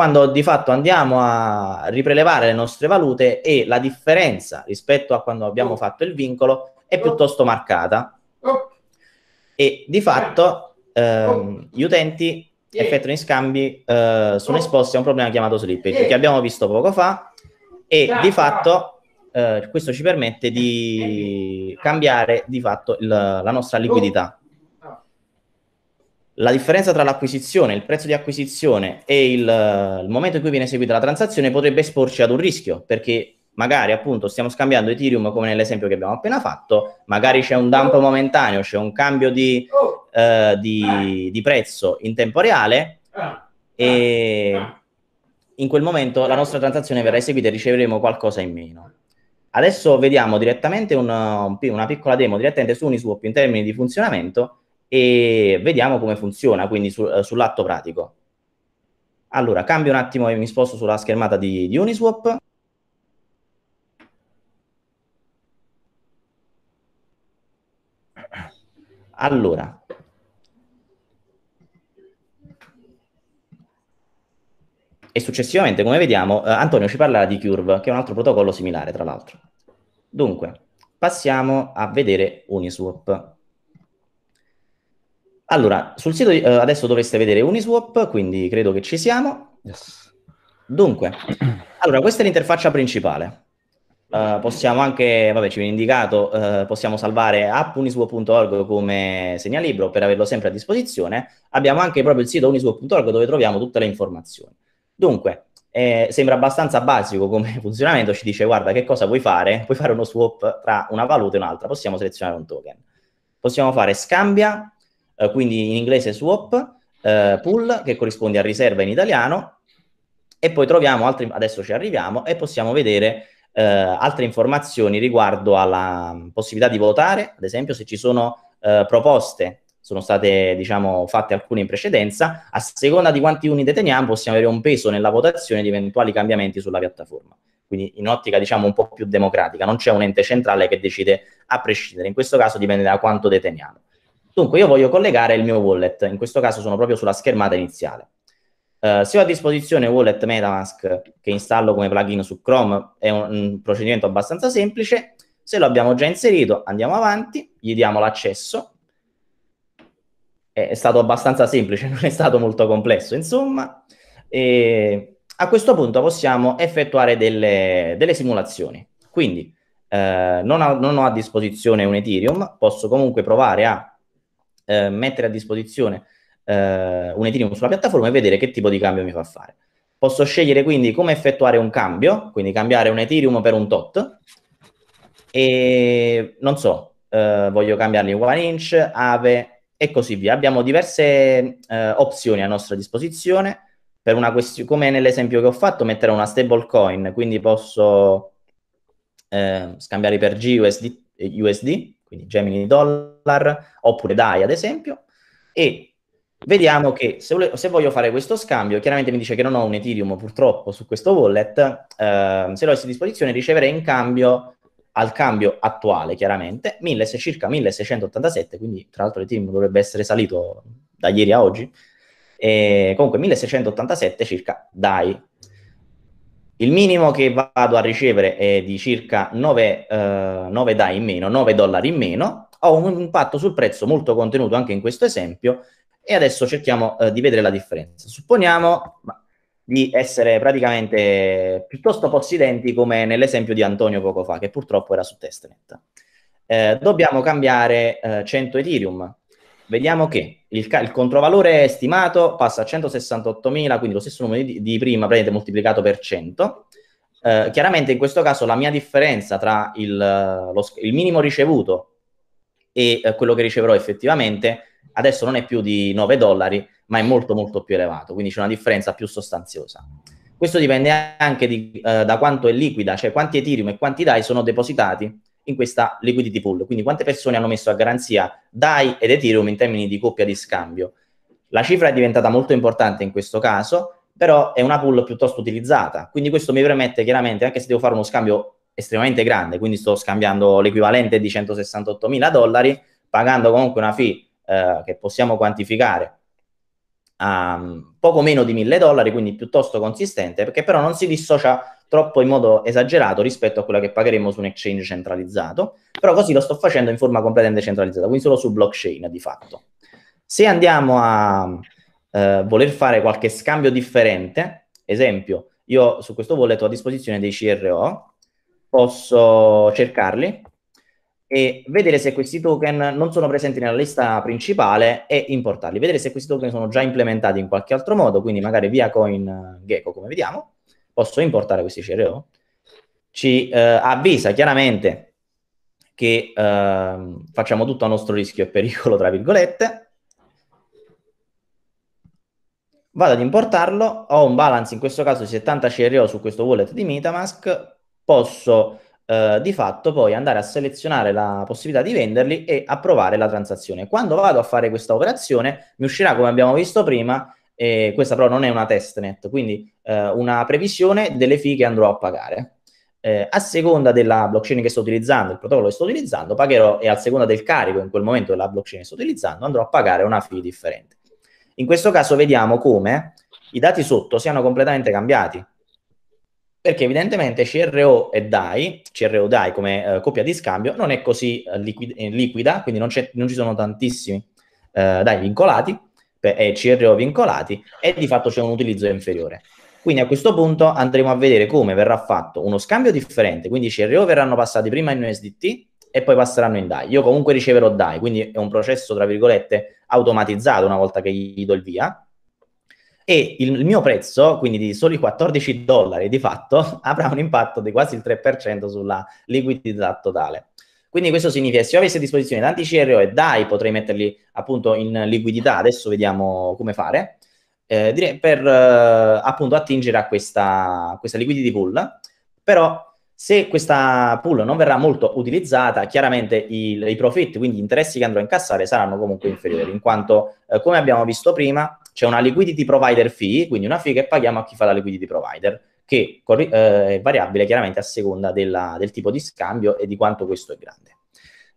quando di fatto andiamo a riprelevare le nostre valute e la differenza rispetto a quando abbiamo oh. fatto il vincolo è oh. piuttosto marcata. Oh. E di fatto ehm, gli utenti effettuano i scambi eh, sono esposti a un problema chiamato slippage che abbiamo visto poco fa e di fatto eh, questo ci permette di eh. cambiare di fatto il, la nostra liquidità la differenza tra l'acquisizione, il prezzo di acquisizione e il, eh, il, momento in cui viene eseguita la transazione potrebbe esporci ad un rischio, perché magari appunto stiamo scambiando Ethereum come nell'esempio che abbiamo appena fatto, magari c'è un dump momentaneo, c'è un cambio di, oh. eh, di, eh. di prezzo in tempo reale ah. e ah. in quel momento la nostra transazione verrà eseguita e riceveremo qualcosa in meno. Adesso vediamo direttamente una, una piccola demo direttamente su Uniswap in termini di funzionamento e vediamo come funziona quindi su, uh, sull'atto pratico. Allora, cambio un attimo e mi sposto sulla schermata di, di Uniswap. Allora, e successivamente, come vediamo, eh, Antonio ci parla di Curve, che è un altro protocollo similare, tra l'altro. Dunque, passiamo a vedere Uniswap. Allora, sul sito eh, adesso dovreste vedere Uniswap, quindi credo che ci siamo. Yes. Dunque, allora, questa è l'interfaccia principale. Uh, possiamo anche, vabbè, ci viene indicato, uh, possiamo salvare appuniswap.org come segnalibro per averlo sempre a disposizione. Abbiamo anche proprio il sito uniswap.org dove troviamo tutte le informazioni. Dunque, eh, sembra abbastanza basico come funzionamento, ci dice guarda che cosa vuoi fare, puoi fare uno swap tra una valuta e un'altra, possiamo selezionare un token. Possiamo fare scambia, eh, quindi in inglese swap, eh, pool che corrisponde a riserva in italiano e poi troviamo altri, adesso ci arriviamo e possiamo vedere eh, altre informazioni riguardo alla mm, possibilità di votare, ad esempio se ci sono eh, proposte sono state diciamo fatte alcune in precedenza, a seconda di quanti uni deteniamo possiamo avere un peso nella votazione di eventuali cambiamenti sulla piattaforma. Quindi in ottica diciamo un po' più democratica, non c'è un ente centrale che decide a prescindere, in questo caso dipende da quanto deteniamo. Dunque, io voglio collegare il mio wallet, in questo caso sono proprio sulla schermata iniziale. Uh, se ho a disposizione Wallet Metamask che installo come plugin su Chrome, è un, un procedimento abbastanza semplice. Se lo abbiamo già inserito, andiamo avanti, gli diamo l'accesso. È, è stato abbastanza semplice, non è stato molto complesso, insomma. E a questo punto possiamo effettuare delle, delle simulazioni. Quindi, eh, non, ho, non ho a disposizione un Ethereum, posso comunque provare a eh, mettere a disposizione eh, un Ethereum sulla piattaforma e vedere che tipo di cambio mi fa fare. Posso scegliere quindi come effettuare un cambio, quindi cambiare un Ethereum per un tot, e non so, eh, voglio cambiarli in one inch, ave e così via. Abbiamo diverse eh, opzioni a nostra disposizione, per una questione, come nell'esempio che ho fatto, mettere una stable coin, quindi posso eh, scambiare per GUSD, USD, quindi Gemini dollaro, dollar, oppure DAI ad esempio, e vediamo che se, vole- se, voglio fare questo scambio, chiaramente mi dice che non ho un Ethereum purtroppo su questo wallet, eh, se lo avessi a disposizione riceverei in cambio al cambio attuale chiaramente 1000, circa 1687 quindi tra l'altro l'Ethereum dovrebbe essere salito da ieri a oggi e comunque 1687 circa DAI il minimo che vado a ricevere è di circa 9, eh, 9 DAI in meno 9 dollari in meno ho un impatto sul prezzo molto contenuto anche in questo esempio e adesso cerchiamo eh, di vedere la differenza. Supponiamo di essere praticamente piuttosto possidenti come nell'esempio di Antonio poco fa, che purtroppo era su testnet. Eh, dobbiamo cambiare eh, 100 Ethereum. Vediamo che il, il, controvalore stimato passa a 168.000, quindi lo stesso numero di, di prima, praticamente moltiplicato per 100. Eh, chiaramente in questo caso la mia differenza tra il, lo, il minimo ricevuto e eh, quello che riceverò effettivamente adesso non è più di 9 dollari, ma è molto molto più elevato, quindi c'è una differenza più sostanziosa. Questo dipende anche di, eh, da quanto è liquida, cioè quanti Ethereum e quanti DAI sono depositati in questa liquidity pool, quindi quante persone hanno messo a garanzia DAI ed Ethereum in termini di coppia di scambio. La cifra è diventata molto importante in questo caso, però è una pool piuttosto utilizzata, quindi questo mi permette chiaramente, anche se devo fare uno scambio estremamente grande, quindi sto scambiando l'equivalente di 168 mila dollari, pagando comunque una fee eh, che possiamo quantificare a mm, poco meno di 1000 dollari, quindi piuttosto consistente, perché però non si dissocia troppo in modo esagerato rispetto a quella che pagheremo su un exchange centralizzato, però così lo sto facendo in forma completamente centralizzata, quindi solo su blockchain di fatto. Se andiamo a eh, voler fare qualche scambio differente, esempio, io su questo wallet ho a disposizione dei CRO, posso cercarli e vedere se questi token non sono presenti nella lista principale e importarli, vedere se questi token sono già implementati in qualche altro modo, quindi magari via CoinGecko eh, come vediamo, posso importare questi CRO, oh. ci eh, avvisa chiaramente che eh, facciamo tutto a nostro rischio e pericolo, tra virgolette, vado ad importarlo, ho un balance in questo caso di 70 CRO su questo wallet di Metamask, posso eh, di fatto poi andare a selezionare la possibilità di venderli e approvare la transazione. Quando vado a fare questa operazione mi uscirà, come abbiamo visto prima, eh, questa però non è una testnet, quindi eh, una previsione delle fee che andrò a pagare. Eh, a seconda della blockchain che sto utilizzando, il protocollo che sto utilizzando, pagherò e a seconda del carico in quel momento della blockchain che sto utilizzando, andrò a pagare una fee differente. In questo caso vediamo come i dati sotto siano completamente cambiati perché evidentemente CRO e DAI, CRO DAI come eh, coppia di scambio, non è così eh, liquid- eh, liquida, quindi non, non, ci sono tantissimi eh, DAI vincolati per, eh, e CRO vincolati e di fatto c'è un utilizzo inferiore. Quindi a questo punto andremo a vedere come verrà fatto uno scambio differente, quindi i CRO verranno passati prima in USDT e poi passeranno in DAI. Io comunque riceverò DAI, quindi è un processo, tra virgolette, automatizzato una volta che gli do il via, e il mio prezzo, quindi di soli 14 dollari di fatto, avrà un impatto di quasi il 3% sulla liquidità totale. Quindi questo significa che se io avessi a disposizione tanti CRO e DAI potrei metterli appunto in liquidità, adesso vediamo come fare, eh, direi per eh, appunto attingere a questa, questa liquidity pool, però se questa pool non verrà molto utilizzata, chiaramente il, i profitti, quindi gli interessi che andrò a incassare, saranno comunque inferiori, in quanto, eh, come abbiamo visto prima, c'è una liquidity provider fee, quindi una fee che paghiamo a chi fa la liquidity provider, che eh, è variabile chiaramente a seconda della, del tipo di scambio e di quanto questo è grande.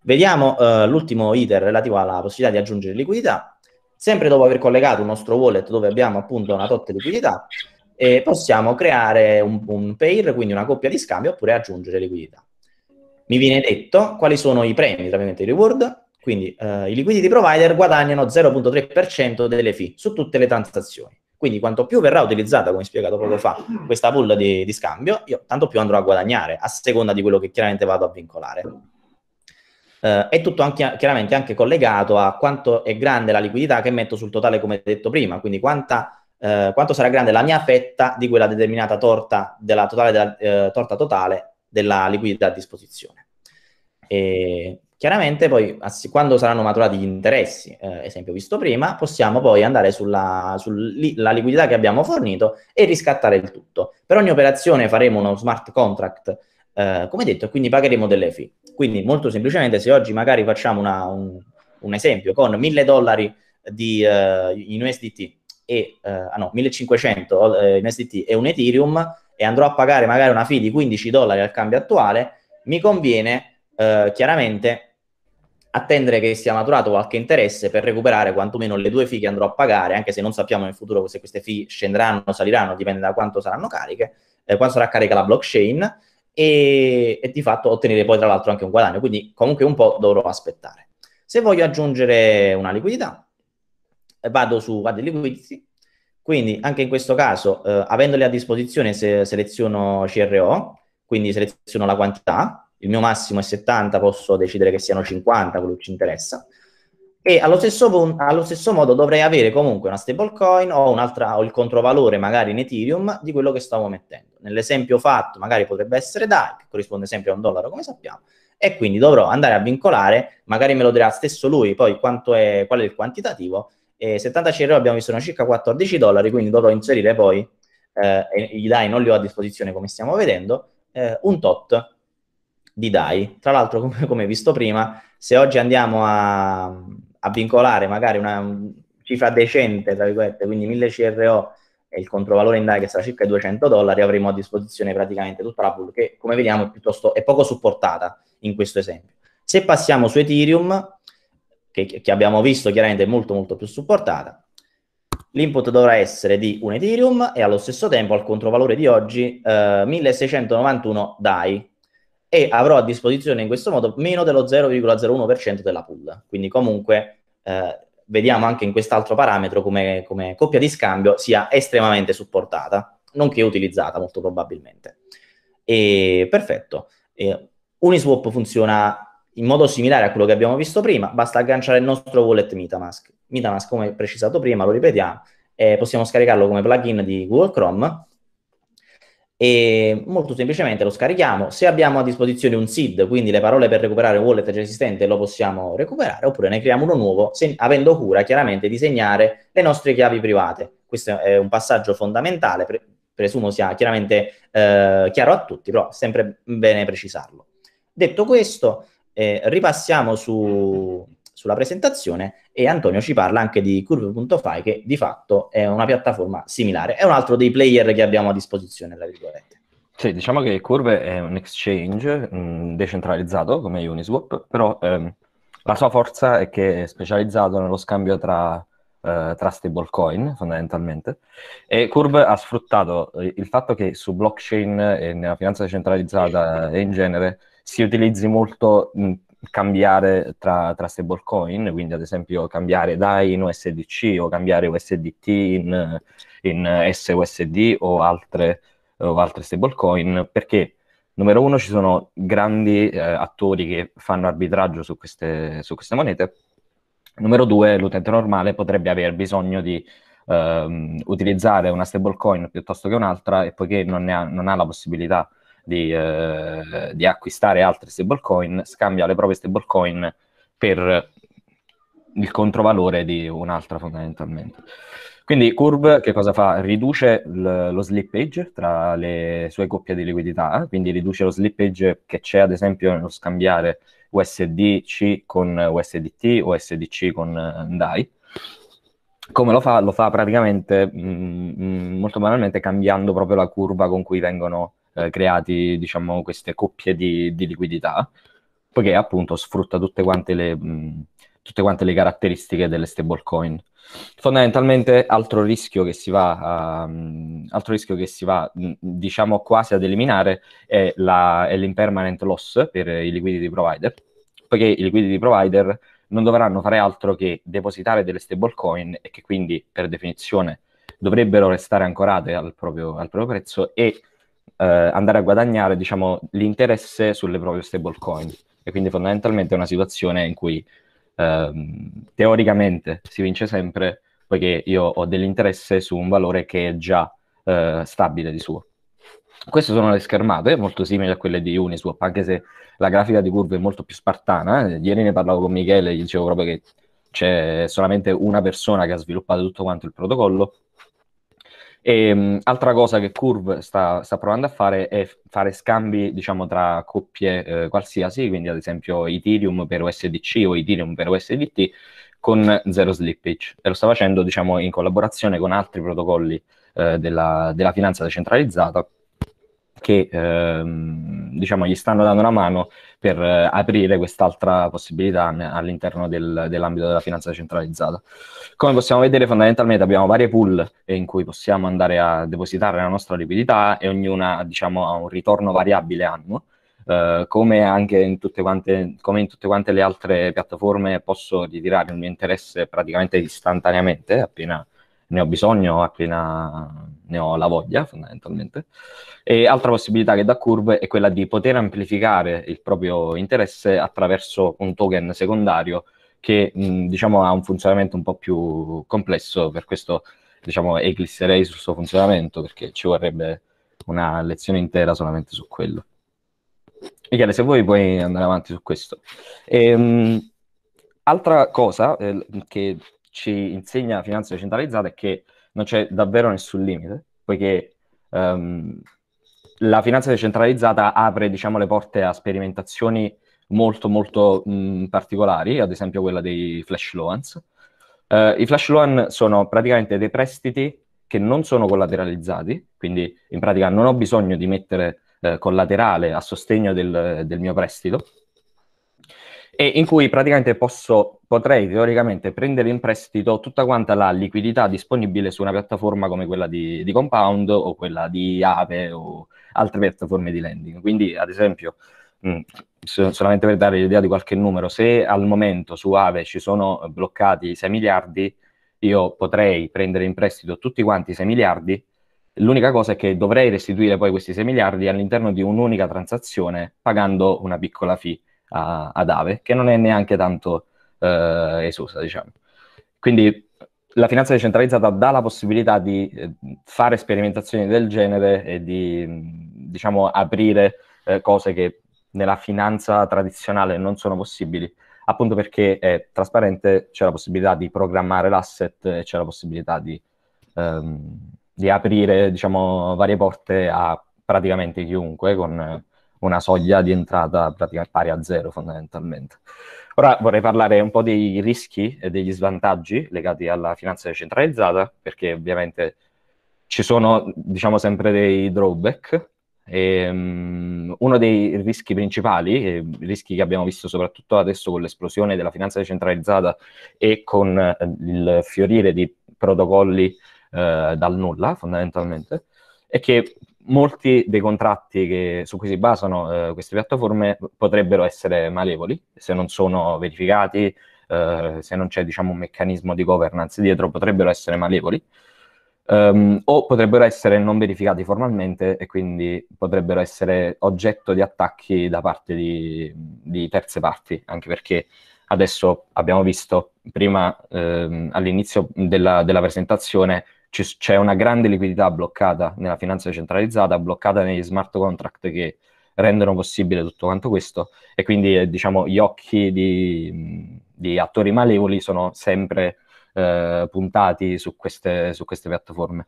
Vediamo eh, l'ultimo iter relativo alla possibilità di aggiungere liquidità. Sempre dopo aver collegato il nostro wallet dove abbiamo appunto una tot di liquidità, eh, possiamo creare un, un pair, quindi una coppia di scambio, oppure aggiungere liquidità. Mi viene detto quali sono i premi, tra virgolette, reward, quindi eh, i liquidity provider guadagnano 0.3% delle fee su tutte le transazioni. Quindi quanto più verrà utilizzata, come spiegato poco fa, questa pool di, di scambio, io tanto più andrò a guadagnare, a seconda di quello che chiaramente vado a vincolare. Eh, è tutto anche, chiaramente anche collegato a quanto è grande la liquidità che metto sul totale, come detto prima, quindi quanta, eh, quanto sarà grande la mia fetta di quella determinata torta, della totale, della, eh, torta totale della liquidità a disposizione. E Chiaramente poi quando saranno maturati gli interessi, eh, esempio visto prima, possiamo poi andare sulla, sulla liquidità che abbiamo fornito e riscattare il tutto. Per ogni operazione faremo uno smart contract, eh, come detto, e quindi pagheremo delle fee. Quindi molto semplicemente se oggi magari facciamo una, un, un, esempio con 1000 dollari di, eh, in USDT e, eh, ah no, 1500 eh, in USDT e un Ethereum e andrò a pagare magari una fee di 15 dollari al cambio attuale, mi conviene eh, chiaramente attendere che sia maturato qualche interesse per recuperare quantomeno le due fee che andrò a pagare, anche se non sappiamo in futuro se queste fee scenderanno o saliranno, dipende da quanto saranno cariche, eh, quanto sarà carica la blockchain, e, e, di fatto ottenere poi tra l'altro anche un guadagno, quindi comunque un po' dovrò aspettare. Se voglio aggiungere una liquidità, eh, vado su Add Liquidity, quindi anche in questo caso, eh, avendole a disposizione, se seleziono CRO, quindi seleziono la quantità, il mio massimo è 70, posso decidere che siano 50, quello che ci interessa. E allo stesso, punto, allo stesso modo dovrei avere comunque una stablecoin o, un'altra, o il controvalore magari in Ethereum di quello che stavo mettendo. Nell'esempio fatto magari potrebbe essere DAI, che corrisponde sempre a un dollaro come sappiamo, e quindi dovrò andare a vincolare, magari me lo dirà stesso lui poi è, qual è il quantitativo, e 70 CRO abbiamo visto sono circa 14 dollari, quindi dovrò inserire poi, eh, i DAI non li ho a disposizione come stiamo vedendo, eh, un tot di DAI. Tra l'altro, come, come visto prima, se oggi andiamo a, a vincolare magari una cifra decente, tra virgolette, quindi 1000 CRO e il controvalore in DAI che sarà circa 200 dollari, avremo a disposizione praticamente tutta la pool che, come vediamo, è, piuttosto, è poco supportata in questo esempio. Se passiamo su Ethereum, che, che abbiamo visto chiaramente è molto molto più supportata, l'input dovrà essere di un Ethereum e allo stesso tempo al controvalore di oggi eh, 1691 DAI, e avrò a disposizione in questo modo meno dello 0,01% della pool. Quindi comunque eh, vediamo anche in quest'altro parametro come, come coppia di scambio sia estremamente supportata, nonché utilizzata molto probabilmente. E, perfetto. E, Uniswap funziona in modo similare a quello che abbiamo visto prima, basta agganciare il nostro wallet Metamask. Metamask, come precisato prima, lo ripetiamo, eh, possiamo scaricarlo come plugin di Google Chrome e molto semplicemente lo scarichiamo. Se abbiamo a disposizione un SID, quindi le parole per recuperare un wallet già esistente, lo possiamo recuperare, oppure ne creiamo uno nuovo, se, avendo cura chiaramente di segnare le nostre chiavi private. Questo è un passaggio fondamentale, pre- presumo sia chiaramente eh, chiaro a tutti, però sempre bene precisarlo. Detto questo, eh, ripassiamo su sulla presentazione e Antonio ci parla anche di Curve.fi che di fatto è una piattaforma similare, è un altro dei player che abbiamo a disposizione, tra virgolette. Sì, diciamo che Curve è un exchange mh, mm, decentralizzato come Uniswap, però ehm, la sua forza è che è specializzato nello scambio tra Uh, tra stablecoin fondamentalmente e Curve ha sfruttato eh, il fatto che su blockchain e nella finanza decentralizzata e in genere si utilizzi molto mh, mm, cambiare tra, tra stablecoin, quindi ad esempio cambiare DAI in USDC o cambiare USDT in, in SUSD o altre, o altre stablecoin, perché numero uno ci sono grandi eh, attori che fanno arbitraggio su queste, su queste, monete, numero due l'utente normale potrebbe aver bisogno di ehm, utilizzare una stablecoin piuttosto che un'altra e poiché non ha, non ha la possibilità di di, eh, di acquistare altre stablecoin, scambia le proprie stablecoin per il controvalore di un'altra fondamentalmente. Quindi Curve che cosa fa? Riduce l- lo slippage tra le sue coppie di liquidità, quindi riduce lo slippage che c'è ad esempio nello scambiare USDC con USDT, o USDC con eh, DAI. Come lo fa? Lo fa praticamente mh, mm, mm, molto banalmente cambiando proprio la curva con cui vengono eh, creati diciamo, queste coppie di, di, liquidità, poiché appunto sfrutta tutte quante le, mh, tutte quante le caratteristiche delle stablecoin. Fondamentalmente altro rischio che si va, a, mh, che si va mh, diciamo quasi ad eliminare è, la, è l'impermanent loss per i liquidity provider, poiché i liquidity provider non dovranno fare altro che depositare delle stablecoin e che quindi per definizione dovrebbero restare ancorate al proprio, al proprio prezzo e eh, andare a guadagnare diciamo, l'interesse sulle proprie stablecoin. E quindi fondamentalmente è una situazione in cui eh, teoricamente si vince sempre poiché io ho dell'interesse su un valore che è già eh, stabile di suo. Queste sono le schermate, molto simili a quelle di Uniswap, anche se la grafica di curva è molto più spartana. Eh. Ieri ne parlavo con Michele, gli dicevo proprio che c'è solamente una persona che ha sviluppato tutto quanto il protocollo e, ehm, altra cosa che Curve sta, sta, provando a fare è fare scambi diciamo, tra coppie eh, qualsiasi, quindi ad esempio Ethereum per USDC o Ethereum per USDT con zero slippage. E lo sta facendo diciamo, in collaborazione con altri protocolli eh, della, della finanza decentralizzata che ehm, diciamo, gli stanno dando una mano per eh, aprire quest'altra possibilità all'interno del, dell'ambito della finanza centralizzata. Come possiamo vedere fondamentalmente abbiamo varie pool in cui possiamo andare a depositare la nostra liquidità e ognuna diciamo, ha un ritorno variabile annuo. Uh, come anche in tutte, quante, come in tutte quante le altre piattaforme posso ritirare il mio interesse praticamente istantaneamente appena ne ho bisogno appena ne ho la voglia, fondamentalmente. E altra possibilità che dà Curve è quella di poter amplificare il proprio interesse attraverso un token secondario che mh, diciamo ha un funzionamento un po' più complesso, per questo diciamo eclisserei sul suo funzionamento perché ci vorrebbe una lezione intera solamente su quello. Michele, se vuoi puoi andare avanti su questo. E, ehm, mh, altra cosa eh, che ci insegna la finanza decentralizzata è che non c'è davvero nessun limite, poiché um, la finanza decentralizzata apre diciamo, le porte a sperimentazioni molto molto mh, particolari, ad esempio quella dei flash loans. Uh, I flash loan sono praticamente dei prestiti che non sono collateralizzati, quindi in pratica non ho bisogno di mettere eh, collaterale a sostegno del, del mio prestito, e in cui praticamente posso, potrei teoricamente prendere in prestito tutta quanta la liquidità disponibile su una piattaforma come quella di, di Compound o quella di Ape o altre piattaforme di lending. Quindi, ad esempio, mh, mm, solamente per dare l'idea di qualche numero, se al momento su Ave ci sono bloccati 6 miliardi, io potrei prendere in prestito tutti quanti i 6 miliardi. L'unica cosa è che dovrei restituire poi questi 6 miliardi all'interno di un'unica transazione pagando una piccola fee a, ad Ave, che non è neanche tanto eh, esosa, diciamo. Quindi la finanza decentralizzata dà la possibilità di eh, fare sperimentazioni del genere e di, diciamo, aprire eh, cose che nella finanza tradizionale non sono possibili, appunto perché è trasparente, c'è la possibilità di programmare l'asset e c'è la possibilità di, ehm, di aprire, diciamo, varie porte a praticamente chiunque con una soglia di entrata praticamente pari a zero fondamentalmente. Ora vorrei parlare un po' dei rischi e degli svantaggi legati alla finanza decentralizzata, perché ovviamente ci sono diciamo sempre dei drawback. E, um, uno dei rischi principali, eh, rischi che abbiamo visto soprattutto adesso con l'esplosione della finanza decentralizzata e con eh, il fiorire di protocolli eh, dal nulla fondamentalmente, è che molti dei contratti che, su cui si basano eh, queste piattaforme potrebbero essere malevoli se non sono verificati, eh, se non c'è diciamo, un meccanismo di governance dietro, potrebbero essere malevoli. Um, o potrebbero essere non verificati formalmente e quindi potrebbero essere oggetto di attacchi da parte di, di terze parti, anche perché adesso abbiamo visto prima ehm, all'inizio della, della presentazione c'è una grande liquidità bloccata nella finanza decentralizzata, bloccata negli smart contract che rendono possibile tutto quanto questo e quindi eh, diciamo gli occhi di, di attori malevoli sono sempre eh, puntati su queste, su queste, piattaforme.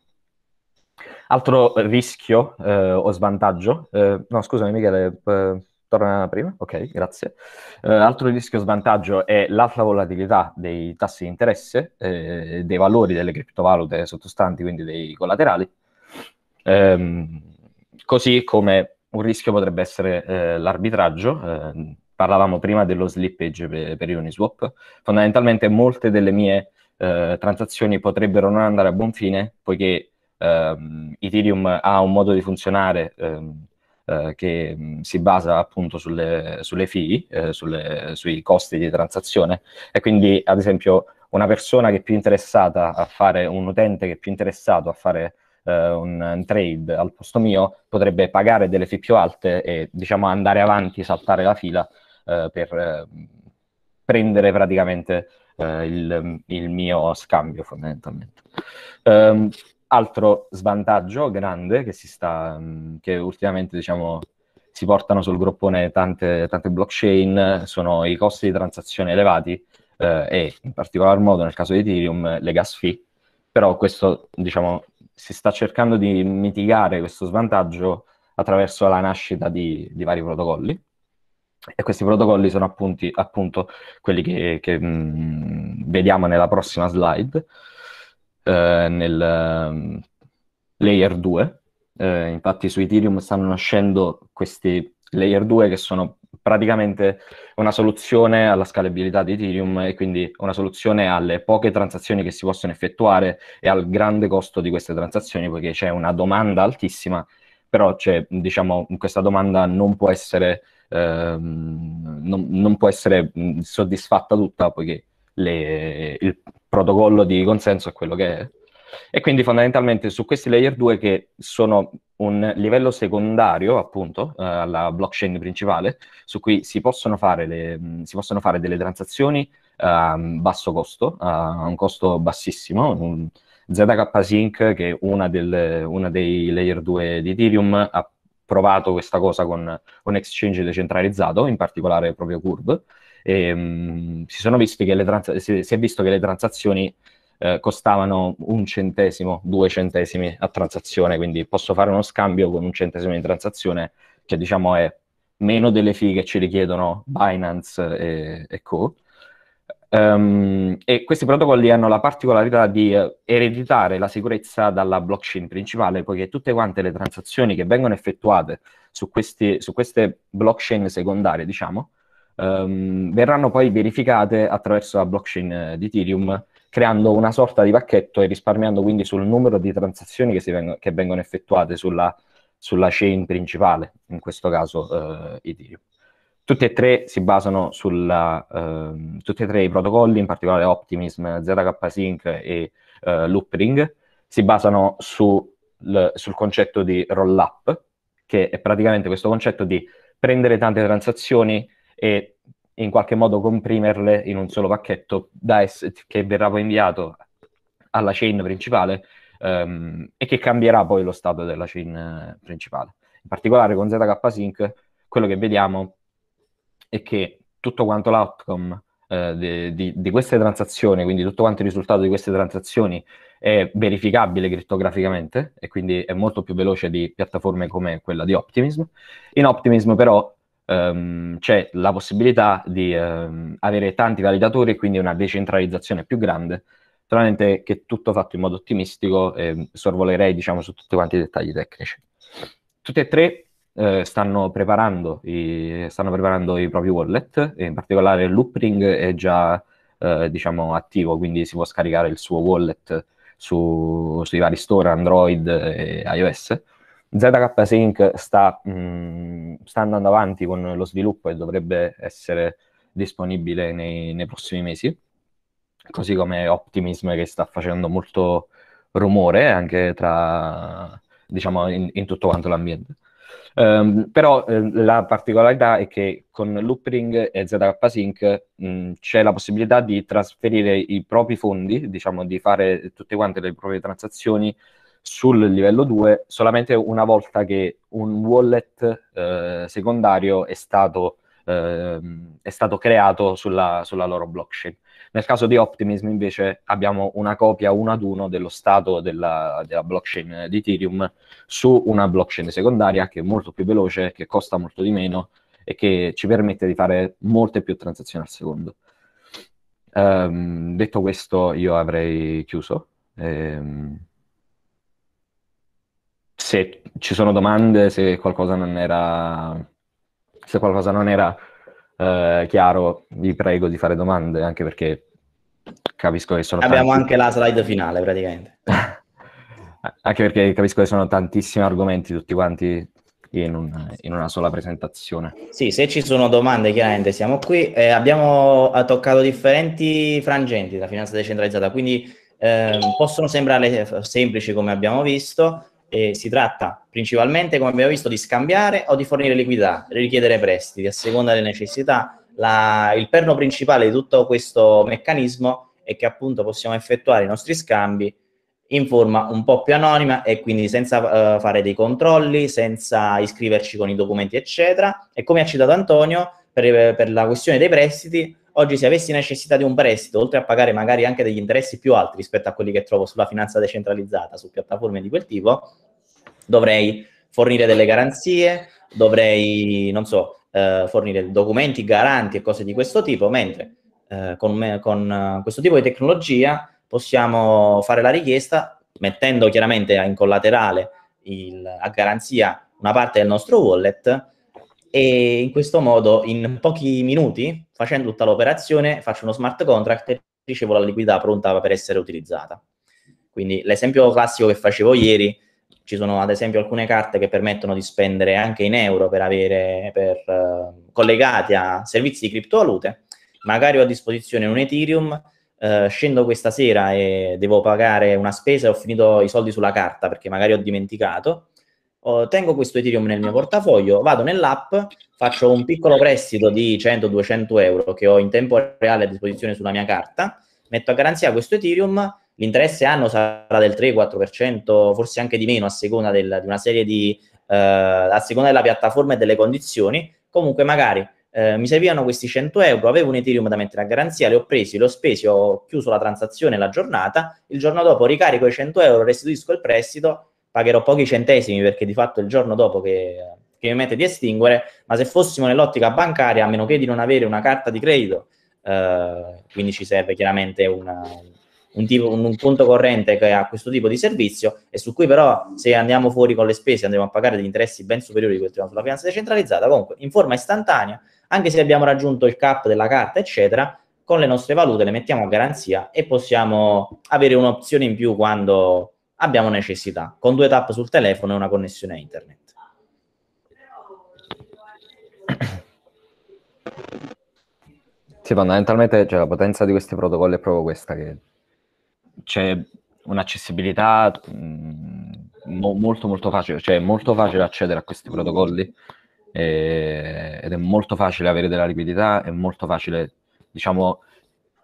Altro rischio eh, o svantaggio, eh, no scusami Michele, eh, Torna prima? Ok, grazie. Eh, altro rischio svantaggio è l'alta volatilità dei tassi di interesse, eh, dei valori delle criptovalute sottostanti, quindi dei collaterali, eh, così come un rischio potrebbe essere eh, l'arbitraggio. Ehm, parlavamo prima dello slippage per, per Uniswap. Fondamentalmente molte delle mie eh, transazioni potrebbero non andare a buon fine, poiché ehm, Ethereum ha un modo di funzionare ehm, eh, che mh, mm, si basa appunto sulle, sulle fee, eh, sulle, sui costi di transazione e quindi ad esempio una persona che è più interessata a fare, un utente che è più interessato a fare eh, un, un, trade al posto mio potrebbe pagare delle fee più alte e diciamo andare avanti, saltare la fila eh, per eh, prendere praticamente il, il, mio scambio fondamentalmente. Um, Altro svantaggio grande che si sta, mm, che ultimamente diciamo si portano sul groppone tante, tante blockchain sono i costi di transazione elevati eh, e in particolar modo nel caso di Ethereum le gas fee. Però questo diciamo si sta cercando di mitigare questo svantaggio attraverso la nascita di, di vari protocolli e questi protocolli sono appunti, appunto quelli che, che mh, mm, vediamo nella prossima slide. Eh, nel um, layer 2. Eh, infatti su Ethereum stanno nascendo questi layer 2 che sono praticamente una soluzione alla scalabilità di Ethereum e quindi una soluzione alle poche transazioni che si possono effettuare e al grande costo di queste transazioni poiché c'è una domanda altissima, però c'è, diciamo, questa domanda non può essere, ehm, non, non può essere soddisfatta tutta poiché le, il protocollo di consenso è quello che è. E quindi fondamentalmente su questi layer 2 che sono un livello secondario appunto eh, alla blockchain principale, su cui si possono fare, le, si possono fare delle transazioni a ehm, basso costo, a un costo bassissimo, un ZK Sync che è una, del, una dei layer 2 di Ethereum ha provato questa cosa con un exchange decentralizzato, in particolare proprio Curve, ehm, si, sono visti che le trans- si, si è visto che le transazioni eh, costavano un centesimo, due centesimi a transazione, quindi posso fare uno scambio con un centesimo di transazione che diciamo è meno delle fee che ci richiedono Binance e, e Co. Um, e questi protocolli hanno la particolarità di eh, ereditare la sicurezza dalla blockchain principale, poiché tutte quante le transazioni che vengono effettuate su, questi, su queste blockchain secondarie, diciamo, um, verranno poi verificate attraverso la blockchain eh, di Ethereum, creando una sorta di pacchetto e risparmiando quindi sul numero di transazioni che, veng- che vengono effettuate sulla, sulla, chain principale, in questo caso eh, Ethereum. Tutti e tre si basano su eh, tutti e tre i protocolli, in particolare Optimism, ZKSync e eh, Loopring, si basano su l- sul concetto di roll-up, che è praticamente questo concetto di prendere tante transazioni, e in qualche modo comprimerle in un solo pacchetto es- che verrà poi inviato alla chain principale um, e che cambierà poi lo stato della chain eh, principale. In particolare con ZK Sync quello che vediamo è che tutto quanto l'outcome eh, di, di, di, queste transazioni, quindi tutto quanto il risultato di queste transazioni è verificabile crittograficamente e quindi è molto più veloce di piattaforme come quella di Optimism. In Optimism però um, c'è la possibilità di um, avere tanti validatori e quindi una decentralizzazione più grande, solamente che tutto fatto in modo ottimistico e ehm, sorvolerei diciamo, su tutti quanti i dettagli tecnici. Tutti e tre eh, stanno, preparando i, stanno, preparando i, propri wallet, in particolare Loopring è già eh, diciamo, attivo, quindi si può scaricare il suo wallet su, sui vari store Android e iOS ZK Sync sta, mm, sta, andando avanti con lo sviluppo e dovrebbe essere disponibile nei, nei prossimi mesi, così come Optimism che sta facendo molto rumore anche tra, diciamo, in, in tutto quanto l'ambiente. Um, però eh, la particolarità è che con Loopring e ZK Sync mh, mm, c'è la possibilità di trasferire i propri fondi, diciamo di fare tutte quante le proprie transazioni sul livello 2 solamente una volta che un wallet eh, secondario è stato, eh, è stato creato sulla, sulla, loro blockchain. Nel caso di Optimism invece abbiamo una copia uno ad uno dello stato della, della blockchain di Ethereum su una blockchain secondaria che è molto più veloce, che costa molto di meno e che ci permette di fare molte più transazioni al secondo. Um, detto questo io avrei chiuso. Ehm se ci sono domande, se qualcosa non era, se qualcosa non era eh, chiaro, vi prego di fare domande, anche perché capisco che sono... Abbiamo tanti... anche la slide finale praticamente. anche perché capisco che sono tantissimi argomenti tutti quanti in, un, in, una sola presentazione. Sì, se ci sono domande, chiaramente siamo qui. Eh, abbiamo toccato differenti frangenti della finanza decentralizzata, quindi eh, possono sembrare eh, semplici come abbiamo visto, eh, si tratta principalmente, come abbiamo visto, di scambiare o di fornire liquidità, richiedere prestiti a seconda delle necessità. La, il perno principale di tutto questo meccanismo è che appunto possiamo effettuare i nostri scambi in forma un po' più anonima e quindi senza uh, fare dei controlli, senza iscriverci con i documenti, eccetera. E come ha citato Antonio, per, per la questione dei prestiti, Oggi se avessi necessità di un prestito, oltre a pagare magari anche degli interessi più alti rispetto a quelli che trovo sulla finanza decentralizzata, su piattaforme di quel tipo, dovrei fornire delle garanzie, dovrei, non so, eh, fornire documenti, garanti e cose di questo tipo, mentre eh, con, me, con uh, questo tipo di tecnologia possiamo fare la richiesta mettendo chiaramente in collaterale il, a garanzia una parte del nostro wallet e in questo modo in pochi minuti, facendo tutta l'operazione, faccio uno smart contract e ricevo la liquidità pronta per essere utilizzata. Quindi l'esempio classico che facevo ieri, ci sono ad esempio alcune carte che permettono di spendere anche in euro per avere per, eh, collegati a servizi di criptovalute, magari ho a disposizione un Ethereum, eh, scendo questa sera e devo pagare una spesa e ho finito i soldi sulla carta perché magari ho dimenticato oh, tengo questo Ethereum nel mio portafoglio, vado nell'app, faccio un piccolo prestito di 100-200 euro che ho in tempo reale a disposizione sulla mia carta, metto a garanzia questo Ethereum, l'interesse anno sarà del 3-4%, forse anche di meno a seconda del, di una serie di, eh, a seconda della piattaforma e delle condizioni, comunque magari eh, mi servivano questi 100 euro, avevo un Ethereum da mettere a garanzia, li ho presi, li ho spesi, ho chiuso la transazione la giornata, il giorno dopo ricarico i 100 euro, restituisco il prestito pagherò pochi centesimi perché di fatto il giorno dopo che, che mi mette di estinguere, ma se fossimo nell'ottica bancaria, a meno che di non avere una carta di credito, eh, quindi ci serve chiaramente una, un, tipo, un, un, conto corrente che ha questo tipo di servizio e su cui però se andiamo fuori con le spese andremo a pagare degli interessi ben superiori di quelli che sulla finanza decentralizzata, comunque in forma istantanea, anche se abbiamo raggiunto il cap della carta, eccetera, con le nostre valute le mettiamo a garanzia e possiamo avere un'opzione in più quando abbiamo necessità, con due tap sul telefono e una connessione a internet. Sì, fondamentalmente cioè, la potenza di questi protocolli è proprio questa, che c'è un'accessibilità mh, mm, molto molto facile, cioè è molto facile accedere a questi protocolli e, eh, ed è molto facile avere della liquidità, è molto facile, diciamo,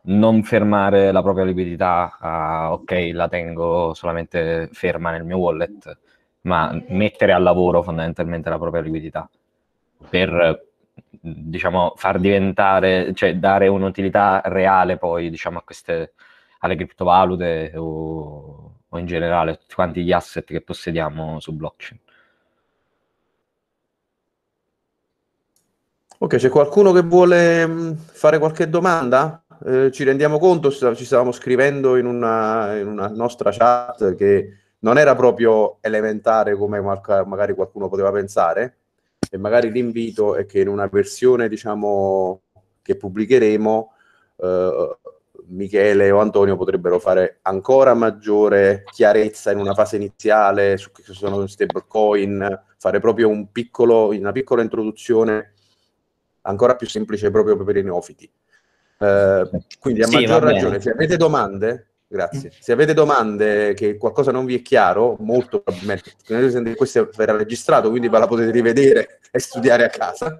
non fermare la propria liquidità a ah, ok, la tengo solamente ferma nel mio wallet, ma mettere al lavoro fondamentalmente la propria liquidità per diciamo far diventare, cioè dare un'utilità reale poi diciamo a queste alle criptovalute o, o in generale a tutti quanti gli asset che possediamo su blockchain. Ok, c'è qualcuno che vuole mm, fare qualche domanda? eh, ci rendiamo conto, ci stavamo scrivendo in una, in una, nostra chat che non era proprio elementare come magari qualcuno poteva pensare e magari l'invito è che in una versione diciamo che pubblicheremo eh, Michele o Antonio potrebbero fare ancora maggiore chiarezza in una fase iniziale su che sono stablecoin, fare proprio un piccolo, una piccola introduzione ancora più semplice proprio per i neofiti. Eh, quindi a sì, maggior ragione, se avete domande, grazie. Se avete domande che qualcosa non vi è chiaro, molto probabilmente questo verrà registrato, quindi ve la potete rivedere e studiare a casa.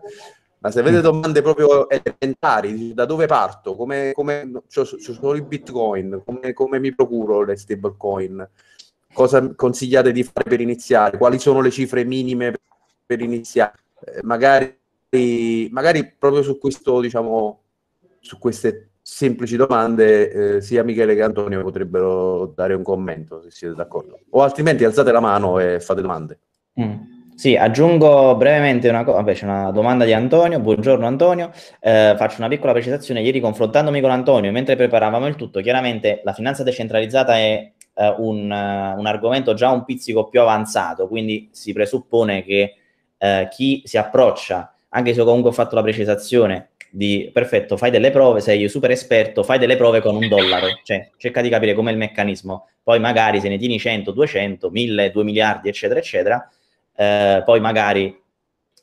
Ma se avete mm. domande proprio elementari, da dove parto, come, come cioè, sono i bitcoin, come, come mi procuro le stablecoin, cosa consigliate di fare per iniziare, quali sono le cifre minime per iniziare, eh, magari, magari proprio su questo diciamo, su queste semplici domande eh, sia Michele che Antonio potrebbero dare un commento, se siete d'accordo. O altrimenti alzate la mano e fate domande. Mm. Sì, aggiungo brevemente una cosa, c'è una domanda di Antonio, buongiorno Antonio, eh, faccio una piccola precisazione, ieri confrontandomi con Antonio, mentre preparavamo il tutto, chiaramente la finanza decentralizzata è eh, un, uh, un, argomento già un pizzico più avanzato, quindi si presuppone che eh, chi si approccia, anche se comunque ho fatto la precisazione, di perfetto, fai delle prove, sei super esperto, fai delle prove con un dollaro, cioè cerca di capire com'è il meccanismo, poi magari se ne tieni 100, 200, 1000, 2 miliardi, eccetera, eccetera, eh, poi magari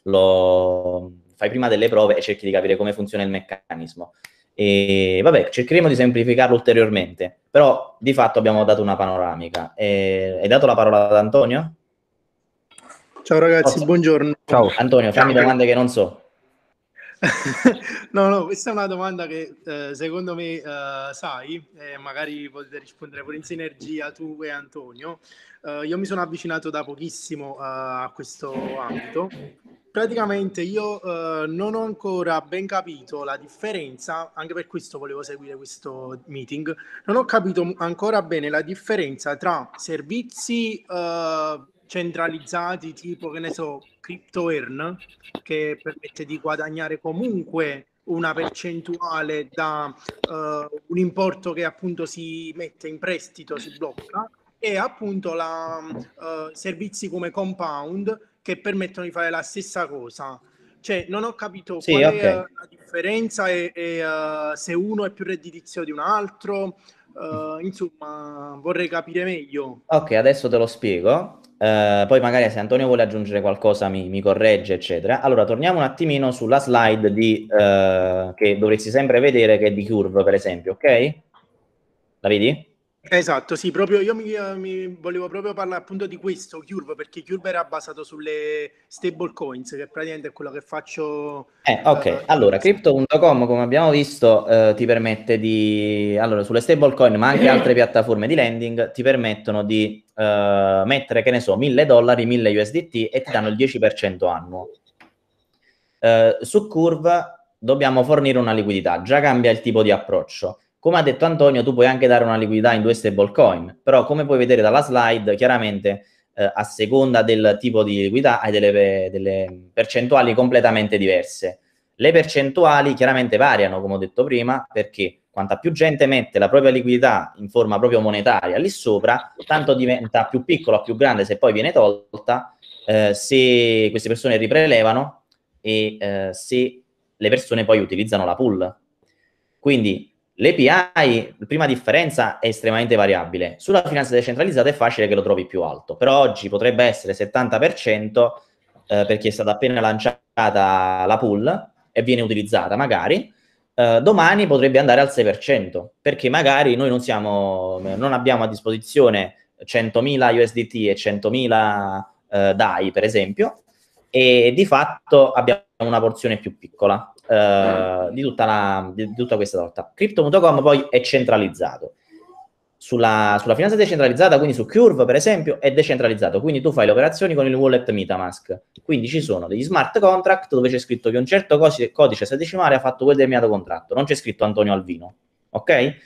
lo fai prima delle prove e cerchi di capire come funziona il meccanismo. E vabbè, cercheremo di semplificarlo ulteriormente, però di fatto abbiamo dato una panoramica. E, hai dato la parola ad Antonio? Ciao ragazzi, Posso? buongiorno. Ciao. Antonio, fammi Ciao. domande che non so. no, no, questa è una domanda che eh, secondo me eh, sai, eh, magari potete rispondere pure in sinergia tu e Antonio. Eh, io mi sono avvicinato da pochissimo eh, a questo ambito. Praticamente io eh, non ho ancora ben capito la differenza, anche per questo volevo seguire questo meeting, non ho capito ancora bene la differenza tra servizi centralizzati tipo, che ne so, CryptoEarn, che permette di guadagnare comunque una percentuale da uh, un importo che appunto si mette in prestito, si blocca, e appunto la, uh, servizi come Compound che permettono di fare la stessa cosa. Cioè, non ho capito sì, qual okay. è la differenza e, e uh, se uno è più redditizio di un altro. insomma, vorrei capire meglio. Ok, adesso te lo spiego. Eh, poi magari se Antonio vuole aggiungere qualcosa mi, mi, corregge, eccetera. Allora, torniamo un attimino sulla slide di, eh, che dovresti sempre vedere, che è di Curve, per esempio, ok? La vedi? Esatto, sì, proprio io mi, mi volevo proprio parlare appunto di questo, Curve, perché Curve era basato sulle stable coins, che praticamente è quello che faccio. Eh, eh ok, uh, allora crypto.com come abbiamo visto eh, ti permette di, allora sulle stable coin ma anche altre piattaforme di lending ti permettono di eh, mettere che ne so 1000 dollari, 1000 USDT e ti danno il 10% annuo. Eh, su Curve dobbiamo fornire una liquidità, già cambia il tipo di approccio come ha detto Antonio, tu puoi anche dare una liquidità in due stablecoin, però come puoi vedere dalla slide, chiaramente eh, a seconda del tipo di liquidità hai delle, delle percentuali completamente diverse. Le percentuali chiaramente variano, come ho detto prima, perché quanta più gente mette la propria liquidità in forma proprio monetaria lì sopra, tanto diventa più piccola, più grande se poi viene tolta, eh, se queste persone riprelevano e eh, se le persone poi utilizzano la pool. Quindi L'API, prima differenza, è estremamente variabile. Sulla finanza decentralizzata è facile che lo trovi più alto, però oggi potrebbe essere 70% eh, perché è stata appena lanciata la pool e viene utilizzata magari, eh, domani potrebbe andare al 6%, perché magari noi non, siamo, non abbiamo a disposizione 100.000 USDT e 100.000 eh, DAI, per esempio, e di fatto abbiamo una porzione più piccola eh, di, tutta la, di, tutta questa torta. Crypto.com poi è centralizzato. Sulla, sulla, finanza decentralizzata, quindi su Curve per esempio, è decentralizzato, quindi tu fai le operazioni con il wallet Metamask. Quindi ci sono degli smart contract dove c'è scritto che un certo codice, codice ha fatto quel determinato contratto, non c'è scritto Antonio Alvino, ok?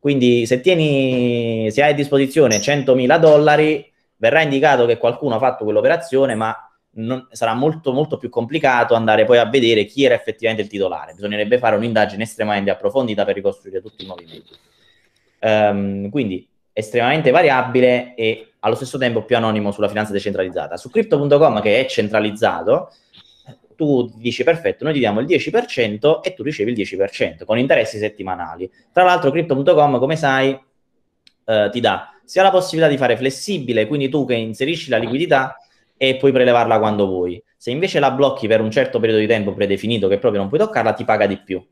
Quindi se, tieni, se hai a disposizione 100.000 dollari, verrà indicato che qualcuno ha fatto quell'operazione, ma non, sarà molto, molto più complicato andare poi a vedere chi era effettivamente il titolare. Bisognerebbe fare un'indagine estremamente approfondita per ricostruire tutti i movimenti. Um, quindi estremamente variabile e allo stesso tempo più anonimo sulla finanza decentralizzata. Su crypto.com che è centralizzato, tu dici perfetto, noi ti diamo il 10% e tu ricevi il 10% con interessi settimanali. Tra l'altro crypto.com, come sai, eh, ti dà sia la possibilità di fare flessibile, quindi tu che inserisci la liquidità e puoi prelevarla quando vuoi. Se invece la blocchi per un certo periodo di tempo predefinito che proprio non puoi toccarla, ti paga di più.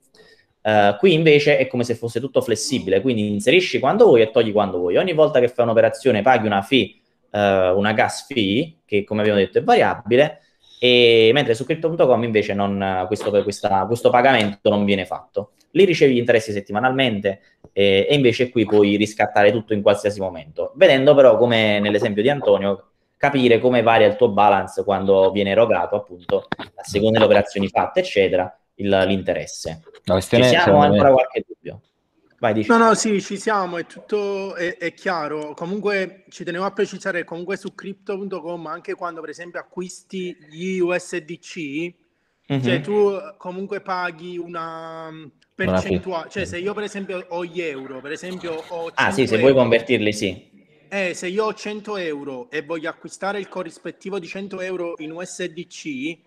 Uh, qui invece è come se fosse tutto flessibile, quindi inserisci quando vuoi e togli quando vuoi. Ogni volta che fai un'operazione paghi una fee, uh, una gas fee, che come abbiamo detto è variabile, e mentre su crypto.com invece non, questo, questa, questo, pagamento non viene fatto. Lì ricevi gli interessi settimanalmente eh, e invece qui puoi riscattare tutto in qualsiasi momento, vedendo però come nell'esempio di Antonio capire come varia il tuo balance quando viene erogato, appunto, a seconda delle operazioni fatte, eccetera, il, l'interesse. No, Ci siamo ancora me... qualche dubbio. Vai, dici. No, no, sì, ci siamo, è tutto è, è chiaro. Comunque ci tenevo a precisare comunque su crypto.com anche quando per esempio acquisti gli USDC, mm-hmm. cioè mhm. tu comunque paghi una mm, percentuale, cioè se io per esempio ho gli euro, per esempio ho Ah, sì, se vuoi convertirli, sì eh, se io ho 100 euro e voglio acquistare il corrispettivo di 100 euro in USDC,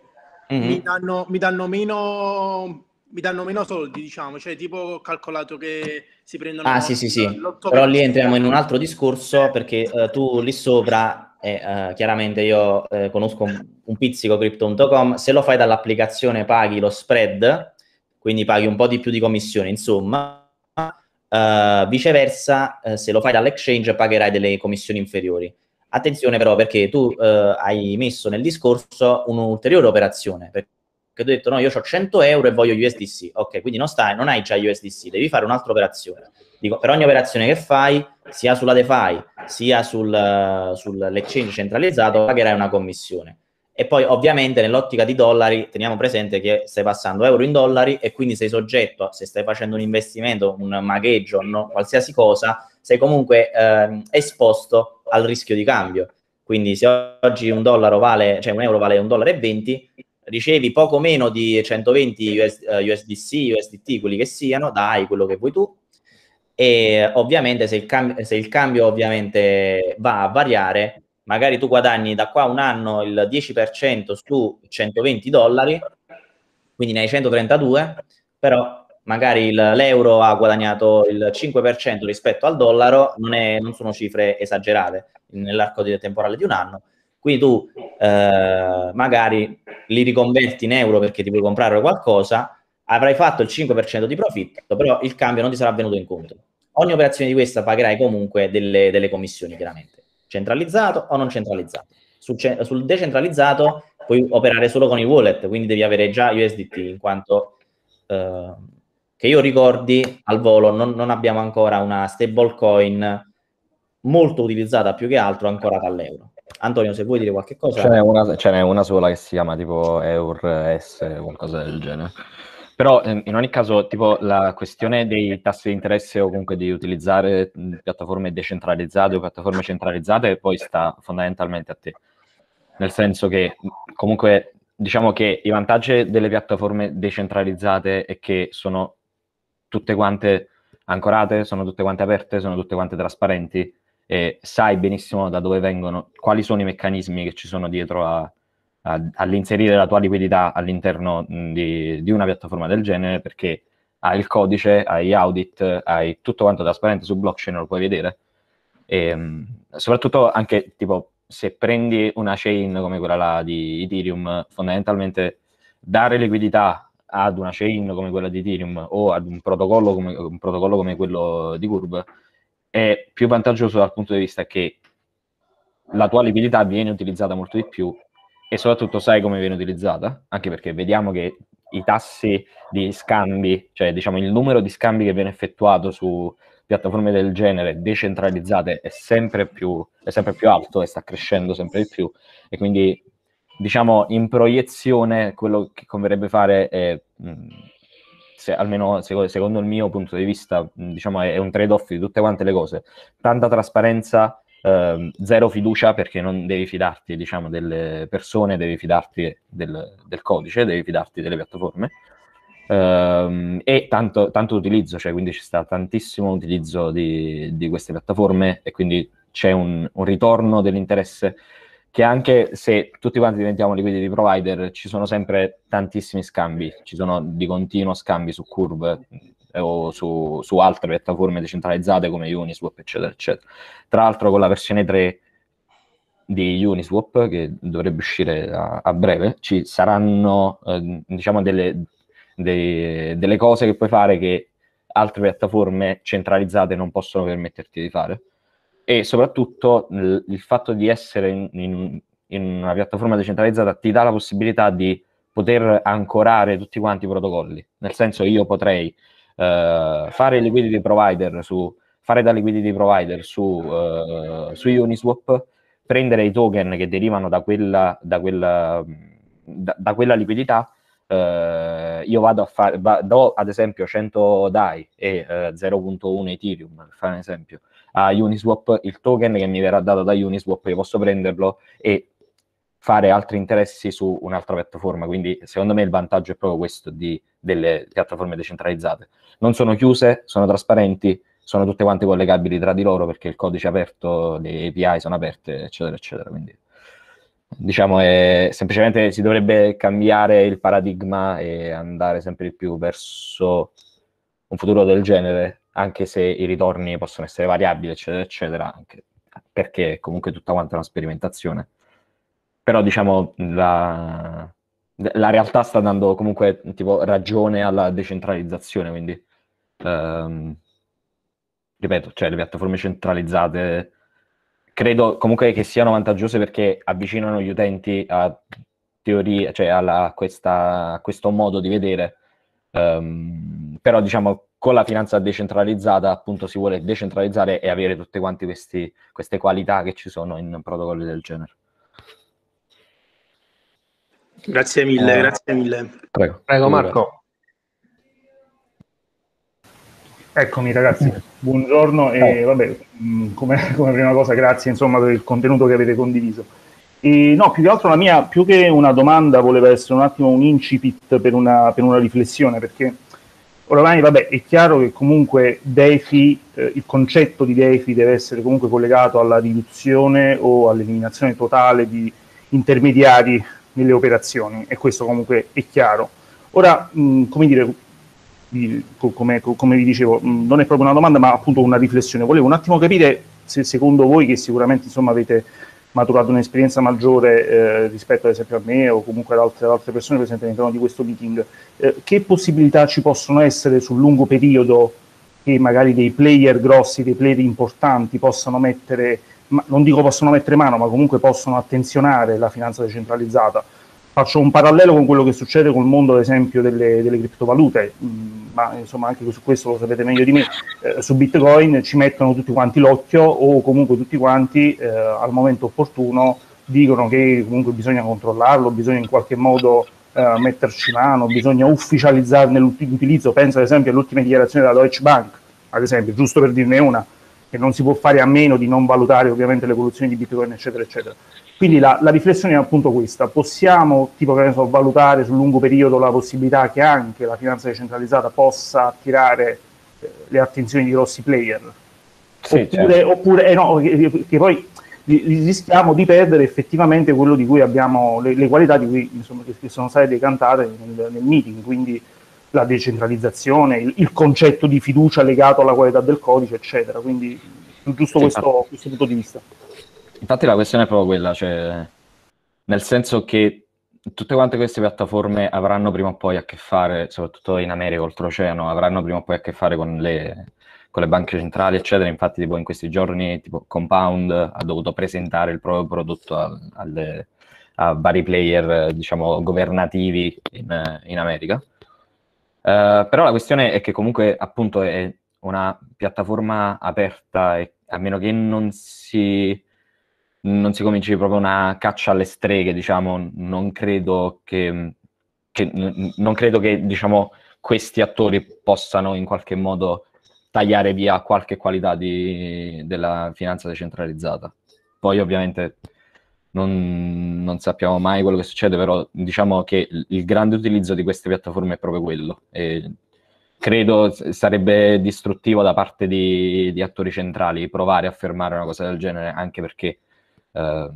mm-hmm. mi, danno, mi, danno meno, mi, danno, meno. soldi, diciamo, cioè tipo ho calcolato che si prendono... Ah sì sì sì, però lì entriamo in un altro discorso perché uh, tu lì sopra, eh, uh, chiaramente io eh, conosco un, un pizzico crypto.com, se lo fai dall'applicazione paghi lo spread, quindi paghi un po' di più di commissione insomma, Uh, viceversa, uh, se lo fai dall'exchange pagherai delle commissioni inferiori. Attenzione però perché tu uh, hai messo nel discorso un'ulteriore operazione, perché tu hai detto no, io ho 100 euro e voglio USDC. Ok, quindi non, stai, non hai già USDC, devi fare un'altra operazione. Dico, per ogni operazione che fai, sia sulla DeFi, sia sul, sull'exchange centralizzato, pagherai una commissione. E poi ovviamente nell'ottica di dollari teniamo presente che stai passando euro in dollari e quindi sei soggetto, a, se stai facendo un investimento, un magheggio, no, qualsiasi cosa, sei comunque eh, esposto al rischio di cambio. Quindi se oggi un, vale, cioè un euro vale un dollaro e 20, ricevi poco meno di 120 US, uh, eh, USDC, USDT, quelli che siano, dai quello che vuoi tu. E ovviamente se il, cam- se il cambio ovviamente va a variare, magari tu guadagni da qua un anno il 10% su 120 dollari, quindi ne hai 132, però magari il, l'euro ha guadagnato il 5% rispetto al dollaro, non, è, non sono cifre esagerate nell'arco di, temporale di un anno. Quindi tu eh, magari li riconverti in euro perché ti puoi comprare qualcosa, avrai fatto il 5% di profitto, però il cambio non ti sarà venuto in conto. Ogni operazione di questa pagherai comunque delle, delle commissioni, chiaramente centralizzato o non centralizzato. Sul, ce- sul decentralizzato puoi operare solo con i wallet, quindi devi avere già USDT, in quanto eh, che io ricordi al volo non, non abbiamo ancora una stablecoin molto utilizzata più che altro ancora dall'euro. Antonio, se vuoi dire qualche cosa. Ce n'è una, ce n'è una sola che si chiama tipo EURS, qualcosa del genere. Però ehm, in ogni caso, tipo la questione dei tassi di interesse o comunque di utilizzare mhmm, piattaforme decentralizzate o piattaforme centralizzate poi sta fondamentalmente a te. Nel senso che mhmm, comunque diciamo che i vantaggi delle piattaforme decentralizzate è che sono tutte quante ancorate, sono tutte quante aperte, sono tutte quante trasparenti e sai benissimo da dove vengono, quali sono i meccanismi che ci sono dietro a, all'inserire la tua liquidità all'interno di, di, una piattaforma del genere perché hai il codice, hai audit, hai tutto quanto trasparente su blockchain, lo puoi vedere. E, ehm, soprattutto anche tipo se prendi una chain come quella là di Ethereum, fondamentalmente dare liquidità ad una chain come quella di Ethereum o ad un protocollo come, un protocollo come quello di Curve è più vantaggioso dal punto di vista che la tua liquidità viene utilizzata molto di più e soprattutto sai come viene utilizzata, anche perché vediamo che i tassi di scambi, cioè diciamo il numero di scambi che viene effettuato su piattaforme del genere decentralizzate è sempre più, è sempre più alto e sta crescendo sempre di più e quindi diciamo in proiezione quello che converrebbe fare è mm, se, almeno secondo, secondo, il mio punto di vista, mm, diciamo, è, è un trade-off di tutte quante le cose. Tanta trasparenza eh, zero fiducia perché non devi fidarti diciamo, delle persone, devi fidarti del, del codice, devi fidarti delle piattaforme. Uh, e tanto, tanto, utilizzo, cioè quindi ci sta tantissimo utilizzo di, di queste piattaforme e quindi c'è un, un, ritorno dell'interesse che anche se tutti quanti diventiamo liquidity provider ci sono sempre tantissimi scambi, ci sono di continuo scambi su curve, o su, su altre piattaforme decentralizzate come Uniswap, eccetera, eccetera. Tra l'altro con la versione 3 di Uniswap, che dovrebbe uscire a, a breve, ci saranno eh, diciamo delle, dei, delle, cose che puoi fare che altre piattaforme centralizzate non possono permetterti di fare. E soprattutto il, il fatto di essere in, in, in, una piattaforma decentralizzata ti dà la possibilità di poter ancorare tutti quanti i protocolli. Nel senso io potrei eh, fare liquidity provider su fare da liquidity provider su, eh, su Uniswap, prendere i token che derivano da quella, da quella, da, da quella liquidità, eh, io vado a fare, va, do ad esempio 100 DAI e 0.1 eh, Ethereum, per fare un esempio, a Uniswap, il token che mi verrà dato da Uniswap, io posso prenderlo e fare altri interessi su un'altra piattaforma. Quindi, secondo me, il vantaggio è proprio questo di, delle piattaforme decentralizzate. Non sono chiuse, sono trasparenti, sono tutte quante collegabili tra di loro perché il codice è aperto, le API sono aperte, eccetera, eccetera. Quindi, diciamo, è, semplicemente si dovrebbe cambiare il paradigma e andare sempre di più verso un futuro del genere, anche se i ritorni possono essere variabili, eccetera, eccetera, anche perché comunque tutta quanta è una sperimentazione però diciamo la, la realtà sta dando comunque tipo, ragione alla decentralizzazione, quindi ehm, ripeto, cioè le piattaforme centralizzate credo comunque che siano vantaggiose perché avvicinano gli utenti a teorie, cioè alla, questa, a questo modo di vedere, ehm, però diciamo con la finanza decentralizzata appunto si vuole decentralizzare e avere tutte quante queste qualità che ci sono in protocolli del genere. Grazie mille, eh, grazie mille. Prego, prego Marco. Eccomi ragazzi, buongiorno e vabbè, mm, come, come, prima cosa grazie insomma per il contenuto che avete condiviso. E, no, più che altro la mia, più che una domanda, voleva essere un attimo un incipit per una, per una riflessione, perché oramai vabbè, è chiaro che comunque DeFi, eh, il concetto di DeFi deve essere comunque collegato alla riduzione o all'eliminazione totale di intermediari nelle operazioni e questo comunque è chiaro. Ora, mh, come dire, come, come, vi dicevo, non è proprio una domanda, ma appunto una riflessione. Volevo un attimo capire se secondo voi, che sicuramente insomma, avete maturato un'esperienza maggiore eh, rispetto ad esempio a me o comunque ad altre, ad altre persone presenti all'interno di questo meeting, eh, che possibilità ci possono essere sul lungo periodo che magari dei player grossi, dei player importanti possano mettere non dico possono mettere mano, ma comunque possono attenzionare la finanza decentralizzata. Faccio un parallelo con quello che succede col mondo, ad esempio, delle, delle criptovalute, mh, mm, ma insomma anche su questo lo sapete meglio di me. Eh, su Bitcoin ci mettono tutti quanti l'occhio o comunque tutti quanti eh, al momento opportuno dicono che comunque bisogna controllarlo, bisogna in qualche modo eh, metterci mano, bisogna ufficializzarne l'utilizzo. Penso ad esempio all'ultima dichiarazione della Deutsche Bank, ad esempio, giusto per dirne una che non si può fare a meno di non valutare ovviamente l'evoluzione di Bitcoin, eccetera, eccetera. Quindi la, la riflessione è appunto questa, possiamo tipo, so, valutare sul lungo periodo la possibilità che anche la finanza decentralizzata possa attirare eh, le attenzioni di grossi player? Sì, certo. oppure, certo. oppure eh no, che, che, poi rischiamo di perdere effettivamente quello di cui abbiamo, le, le qualità di cui, insomma, che, sono state decantate nel, nel meeting, quindi la decentralizzazione, il, il, concetto di fiducia legato alla qualità del codice, eccetera. Quindi giusto sì, questo, questo, punto di vista. Infatti la questione è proprio quella, cioè, nel senso che tutte quante queste piattaforme avranno prima o poi a che fare, soprattutto in America, oltreoceano, avranno prima o poi a che fare con le, con le banche centrali, eccetera. Infatti, tipo, in questi giorni, tipo, Compound ha dovuto presentare il proprio prodotto a, alle, a vari player, diciamo, governativi in, in America. Eh, però la questione è che comunque appunto è una piattaforma aperta e a meno che non si, non si cominci proprio una caccia alle streghe, diciamo, non credo che, che, non credo che diciamo, questi attori possano in qualche modo tagliare via qualche qualità di, della finanza decentralizzata. Poi ovviamente non, non, sappiamo mai quello che succede, però diciamo che il grande utilizzo di queste piattaforme è proprio quello. E credo sarebbe distruttivo da parte di, di, attori centrali provare a fermare una cosa del genere, anche perché eh,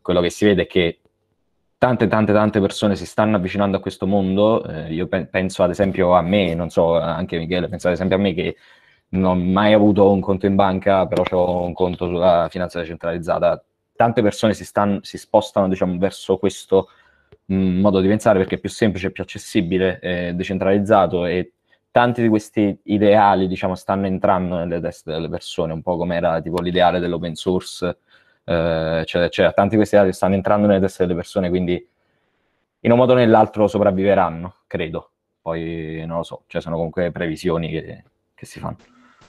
quello che si vede è che tante, tante, tante persone si stanno avvicinando a questo mondo. Eh, io pe- penso ad esempio a me, non so, anche Michele, penso ad esempio a me che non ho mai avuto un conto in banca, però ho un conto sulla finanza decentralizzata tante persone si, stanno, si spostano diciamo, verso questo mh, mm, modo di pensare perché è più semplice, più accessibile, eh, decentralizzato e tanti di questi ideali diciamo, stanno entrando nelle teste delle persone, un po' come era tipo, l'ideale dell'open source, eh, cioè, tanti di questi ideali stanno entrando nelle teste delle persone, quindi in un modo o nell'altro sopravviveranno, credo. Poi non lo so, cioè sono comunque previsioni che, che si fanno.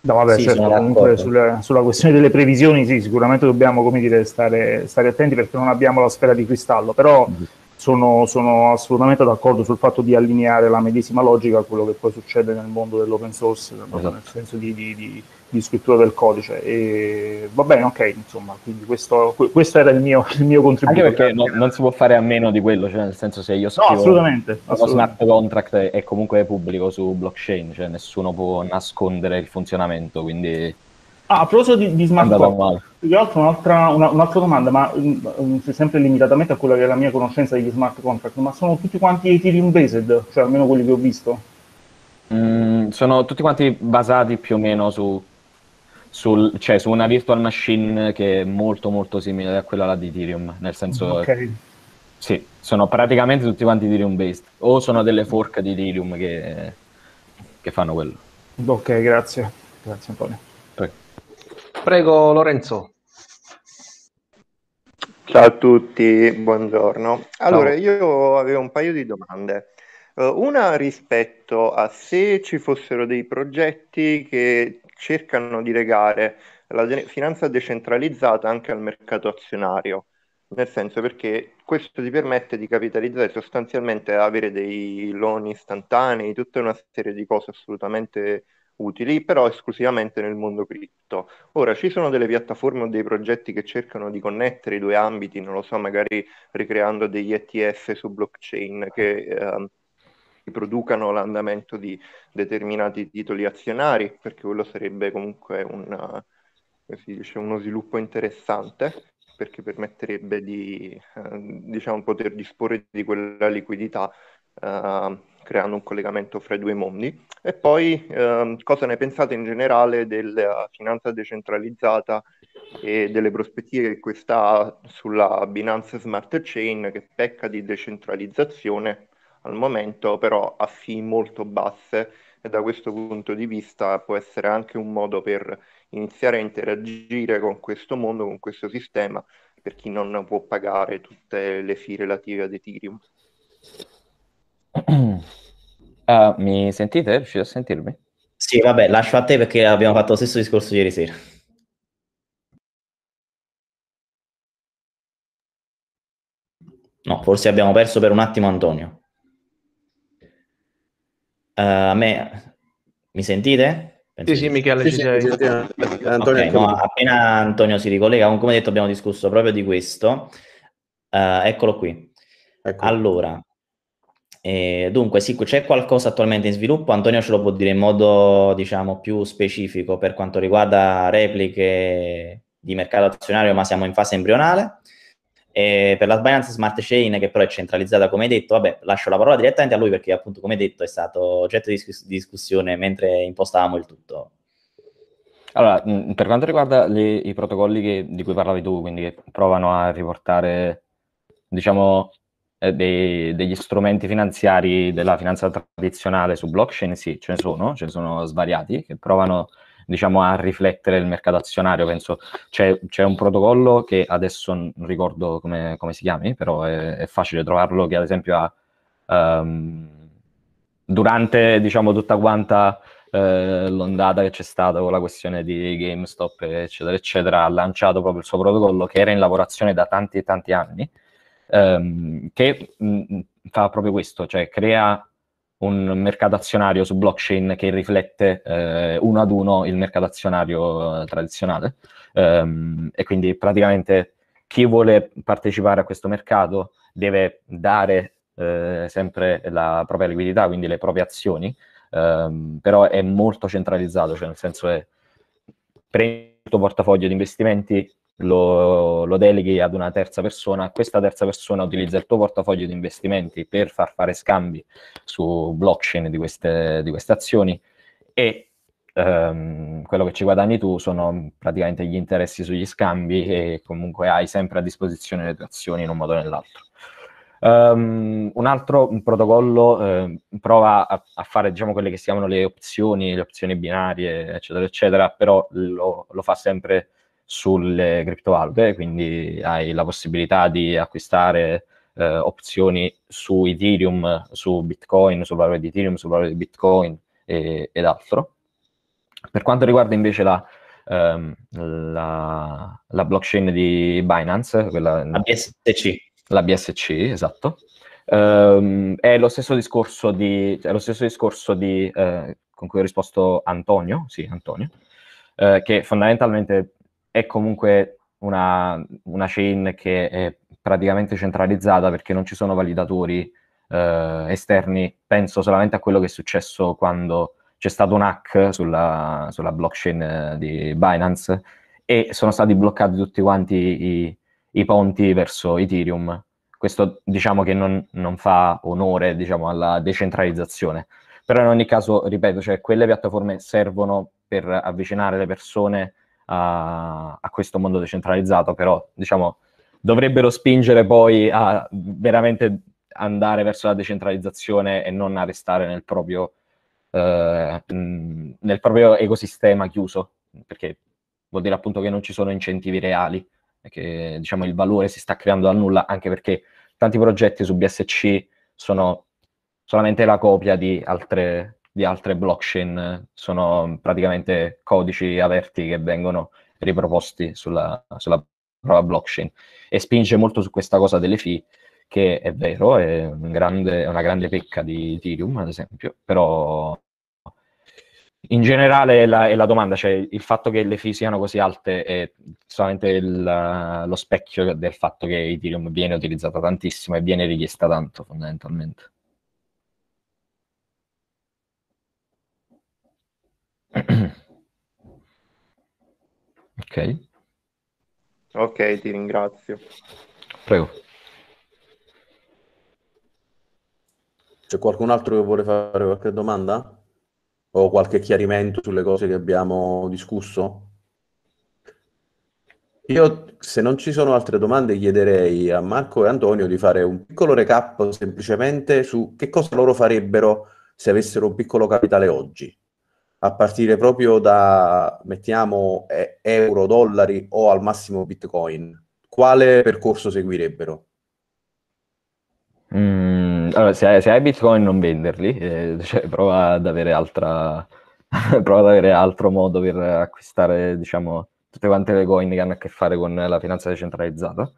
No, vabbè, sì, certo, comunque sulla, sulla, questione delle previsioni, sì, sicuramente dobbiamo dire, stare, stare, attenti perché non abbiamo la sfera di cristallo, però mm-hmm sono, sono, assolutamente d'accordo sul fatto di allineare la medesima logica a quello che poi succede nel mondo dell'open source, esatto. nel senso di, di, di, di, scrittura del codice. E, va bene, ok, insomma, quindi questo, questo era il mio, il mio, contributo. Anche perché no, non si può fare a meno di quello, cioè nel senso se io scrivo no, assolutamente, assolutamente. smart contract è comunque pubblico su blockchain, cioè nessuno può nascondere il funzionamento, quindi Ah, a proposito di, di smart contract, più che altro un'altra, una, un'altra domanda, ma mh, mm, mm, sempre limitatamente a quella che è la mia conoscenza degli smart contract, ma sono tutti quanti Ethereum based, cioè almeno quelli che ho visto? Mm, sono tutti quanti basati più o meno su, sul, cioè, su, una virtual machine che è molto molto simile a quella di Ethereum, nel senso... Okay. Sì, sono praticamente tutti quanti Ethereum based, o sono delle fork di Ethereum che, che fanno quello. Ok, grazie. Grazie Antonio. Prego Lorenzo. Ciao a tutti, buongiorno. Allora, Ciao. io avevo un paio di domande. Eh, una rispetto a se ci fossero dei progetti che cercano di legare la finanza decentralizzata anche al mercato azionario, nel senso perché questo ti permette di capitalizzare sostanzialmente avere dei loan istantanei, tutta una serie di cose assolutamente utili, però esclusivamente nel mondo cripto. Ora ci sono delle piattaforme o dei progetti che cercano di connettere i due ambiti, non lo so, magari ricreando degli ETF su blockchain che eh, producano l'andamento di determinati titoli azionari, perché quello sarebbe comunque una, dice, uno sviluppo interessante perché permetterebbe di eh, diciamo, poter disporre di quella liquidità eh, creando un collegamento fra i due mondi. E poi eh, cosa ne pensate in generale della finanza decentralizzata e delle prospettive che questa ha sulla Binance Smart Chain che pecca di decentralizzazione al momento, però a fee molto basse e da questo punto di vista può essere anche un modo per iniziare a interagire con questo mondo, con questo sistema, per chi non può pagare tutte le fee relative ad Ethereum. Uh, mi sentite? Riuscite a sentirmi? Sì, vabbè, lascio a te perché abbiamo fatto lo stesso discorso ieri sera. No, forse abbiamo perso per un attimo Antonio. Uh, me mi sentite? Penso sì, sì, Michele, sì, ci sei. Sì, Antonio, okay, no, appena Antonio si ricollega, come detto abbiamo discusso proprio di questo. Uh, eccolo qui. Ecco. Allora, eh, dunque, sì, c'è qualcosa attualmente in sviluppo. Antonio ce lo può dire in modo, diciamo, più specifico per quanto riguarda repliche di mercato azionario, ma siamo in fase embrionale. E per la Binance Smart Chain, che però è centralizzata, come hai detto, vabbè, lascio la parola direttamente a lui perché, appunto, come detto, è stato oggetto di discuss- discussione mentre impostavamo il tutto. Allora, per quanto riguarda le, i protocolli che, di cui parlavi tu, quindi che provano a riportare, diciamo, eh, dei, degli strumenti finanziari della finanza tradizionale su blockchain, sì, ce ne sono, ce ne sono svariati che provano diciamo, a riflettere il mercato azionario. Penso c'è, c'è un protocollo che adesso non ricordo come, come si chiami, però è, è, facile trovarlo, che ad esempio ha um, durante diciamo, tutta quanta eh, l'ondata che c'è stata con la questione di GameStop, eccetera, eccetera, ha lanciato proprio il suo protocollo che era in lavorazione da tanti e tanti anni ehm, che mh, mm, mm, fa proprio questo, cioè crea un mercato azionario su blockchain che riflette eh, uno ad uno il mercato azionario eh, tradizionale ehm, e quindi praticamente chi vuole partecipare a questo mercato deve dare eh, sempre la propria liquidità, quindi le proprie azioni, ehm, però è molto centralizzato, cioè nel senso è prendi il tuo portafoglio di investimenti, lo, lo, deleghi ad una terza persona, questa terza persona utilizza il tuo portafoglio di investimenti per far fare scambi su blockchain di queste, di queste azioni e ehm, quello che ci guadagni tu sono praticamente gli interessi sugli scambi e comunque hai sempre a disposizione le tue azioni in un modo o nell'altro. Um, un altro un protocollo eh, prova a, a, fare diciamo, quelle che si chiamano le opzioni, le opzioni binarie, eccetera, eccetera, però lo, lo fa sempre sulle criptovalute, quindi hai la possibilità di acquistare eh, opzioni su Ethereum, su Bitcoin, sul valore di Ethereum, sul valore di Bitcoin e, ed altro. Per quanto riguarda invece la, ehm, la, la blockchain di Binance, quella, la BSC. La BSC, esatto. Um, è lo stesso discorso di, è lo stesso discorso di eh, con cui ho risposto Antonio, sì, Antonio, eh, che fondamentalmente è comunque una, una chain che è praticamente centralizzata perché non ci sono validatori eh, esterni. Penso solamente a quello che è successo quando c'è stato un hack sulla, sulla blockchain eh, di Binance e sono stati bloccati tutti quanti i, i ponti verso Ethereum. Questo diciamo che non, non fa onore diciamo, alla decentralizzazione. Però in ogni caso, ripeto, cioè, quelle piattaforme servono per avvicinare le persone a, a questo mondo decentralizzato, però diciamo dovrebbero spingere poi a veramente andare verso la decentralizzazione e non a restare nel proprio, eh, nel proprio ecosistema chiuso, perché vuol dire appunto che non ci sono incentivi reali e che diciamo, il valore si sta creando da nulla, anche perché tanti progetti su BSC sono solamente la copia di altre, di altre blockchain, sono praticamente codici aperti che vengono riproposti sulla, sulla propria blockchain e spinge molto su questa cosa delle fee che è vero, è, un grande, una grande pecca di Ethereum ad esempio, però in generale è la, è la, domanda, cioè il fatto che le fee siano così alte è solamente il, lo specchio del fatto che Ethereum viene utilizzata tantissimo e viene richiesta tanto fondamentalmente. ok. Ok, ti ringrazio. Prego. C'è qualcun altro che vuole fare qualche domanda? O qualche chiarimento sulle cose che abbiamo discusso? Io, se non ci sono altre domande, chiederei a Marco e Antonio di fare un piccolo recap semplicemente su che cosa loro farebbero se avessero un piccolo capitale oggi a partire proprio da, mettiamo, eh, euro, dollari o al massimo bitcoin, quale percorso seguirebbero? Mm, allora, se hai, se hai, bitcoin non venderli, eh, cioè, prova ad avere altra... prova ad avere altro modo per acquistare, diciamo, tutte quante le coin che hanno a che fare con la finanza decentralizzata.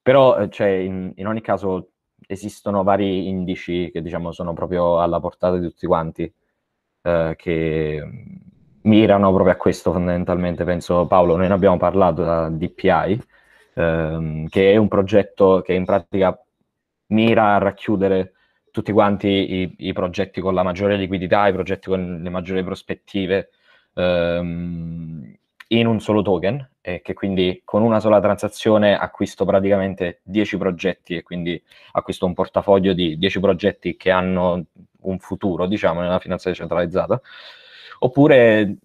Però, eh, cioè, in, in ogni caso, esistono vari indici che, diciamo, sono proprio alla portata di tutti quanti eh, che mm, mirano proprio a questo fondamentalmente, penso Paolo, noi ne abbiamo parlato da DPI, ehm, che è un progetto che in pratica mira a racchiudere tutti quanti i, i progetti con la maggiore liquidità, i progetti con le maggiori prospettive ehm, in un solo token e che quindi con una sola transazione acquisto praticamente 10 progetti e quindi acquisto un portafoglio di 10 progetti che hanno un futuro, diciamo, nella finanza decentralizzata. Oppure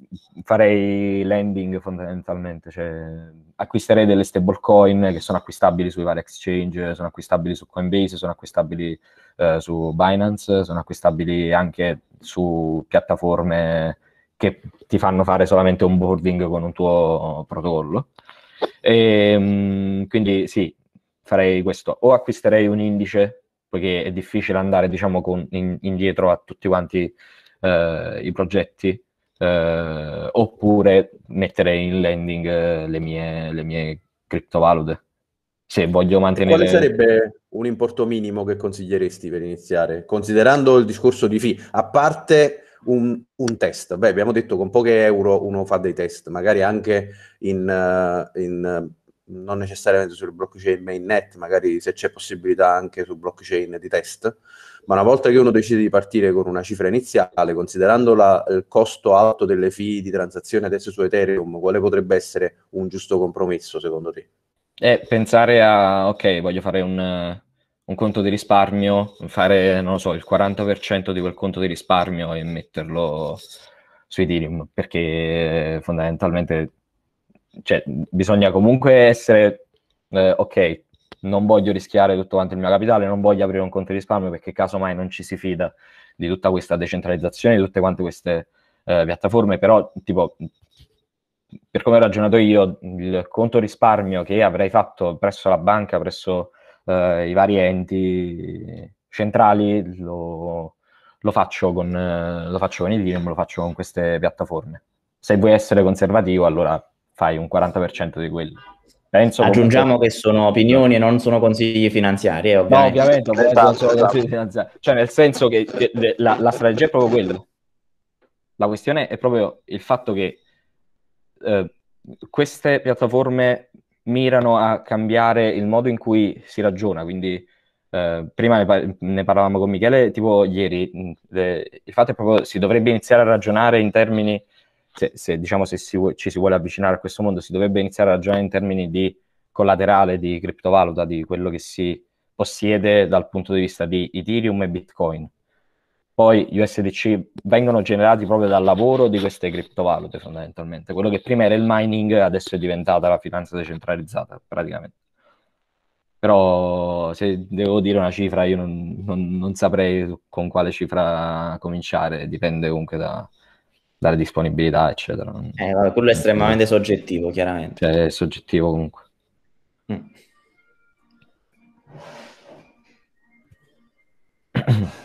farei lending fondamentalmente, cioè acquisterei delle stablecoin che sono acquistabili sui vari exchange, sono acquistabili su Coinbase, sono acquistabili eh, su Binance, sono acquistabili anche su piattaforme che ti fanno fare solamente un boarding con un tuo protocollo. E, ehm, quindi sì, farei questo. O acquisterei un indice, poiché è difficile andare diciamo, con, in, indietro a tutti quanti eh, i progetti, eh, oppure mettere in lending eh, le, mie, le mie criptovalute. Se voglio mantenere... quale sarebbe un importo minimo che consiglieresti per iniziare? Considerando il discorso di FI, a parte un, un, test. Beh, abbiamo detto con poche euro uno fa dei test, magari anche in, uh, in uh, non necessariamente sul blockchain, mainnet, magari se c'è possibilità anche su blockchain di test. Ma una volta che uno decide di partire con una cifra iniziale, considerando la, il costo alto delle fee di transazione adesso su Ethereum, quale potrebbe essere un giusto compromesso secondo te? Eh, pensare a, ok, voglio fare un, un conto di risparmio, fare, non lo so, il 40% di quel conto di risparmio e metterlo su Ethereum, perché fondamentalmente cioè, bisogna comunque essere, eh, ok, non voglio rischiare tutto quanto il mio capitale, non voglio aprire un conto di risparmio perché casomai non ci si fida di tutta questa decentralizzazione, di tutte quante queste eh, piattaforme, però tipo, per come ho ragionato io, il conto risparmio che avrei fatto presso la banca, presso eh, i vari enti centrali, lo, lo, faccio con, lo faccio con Ethereum, lo faccio con queste piattaforme. Se vuoi essere conservativo, allora fai un 40% di quello. Penso Aggiungiamo comunque... che sono opinioni e non sono consigli finanziari, eh, ovviamente. No, ovviamente, ovviamente esatto, sono esatto. consigli finanziari. Cioè, nel senso che, che la, la, strategia è proprio quella. La questione è proprio il fatto che eh, queste piattaforme mirano a cambiare il modo in cui si ragiona, quindi eh, prima ne, par- ne, parlavamo con Michele, tipo ieri, mm, le, il fatto è proprio si dovrebbe iniziare a ragionare in termini, se, se diciamo se si, ci si vuole avvicinare a questo mondo, si dovrebbe iniziare a ragionare in termini di collaterale, di criptovaluta, di quello che si possiede dal punto di vista di Ethereum e Bitcoin poi USDC vengono generati proprio dal lavoro di queste criptovalute fondamentalmente. Quello che prima era il mining adesso è diventata la finanza decentralizzata praticamente. Però se devo dire una cifra io non, non, non saprei con quale cifra cominciare, dipende comunque da, dalla disponibilità eccetera. Eh, vabbè, quello è estremamente soggettivo chiaramente. Cioè, è soggettivo comunque. Mm.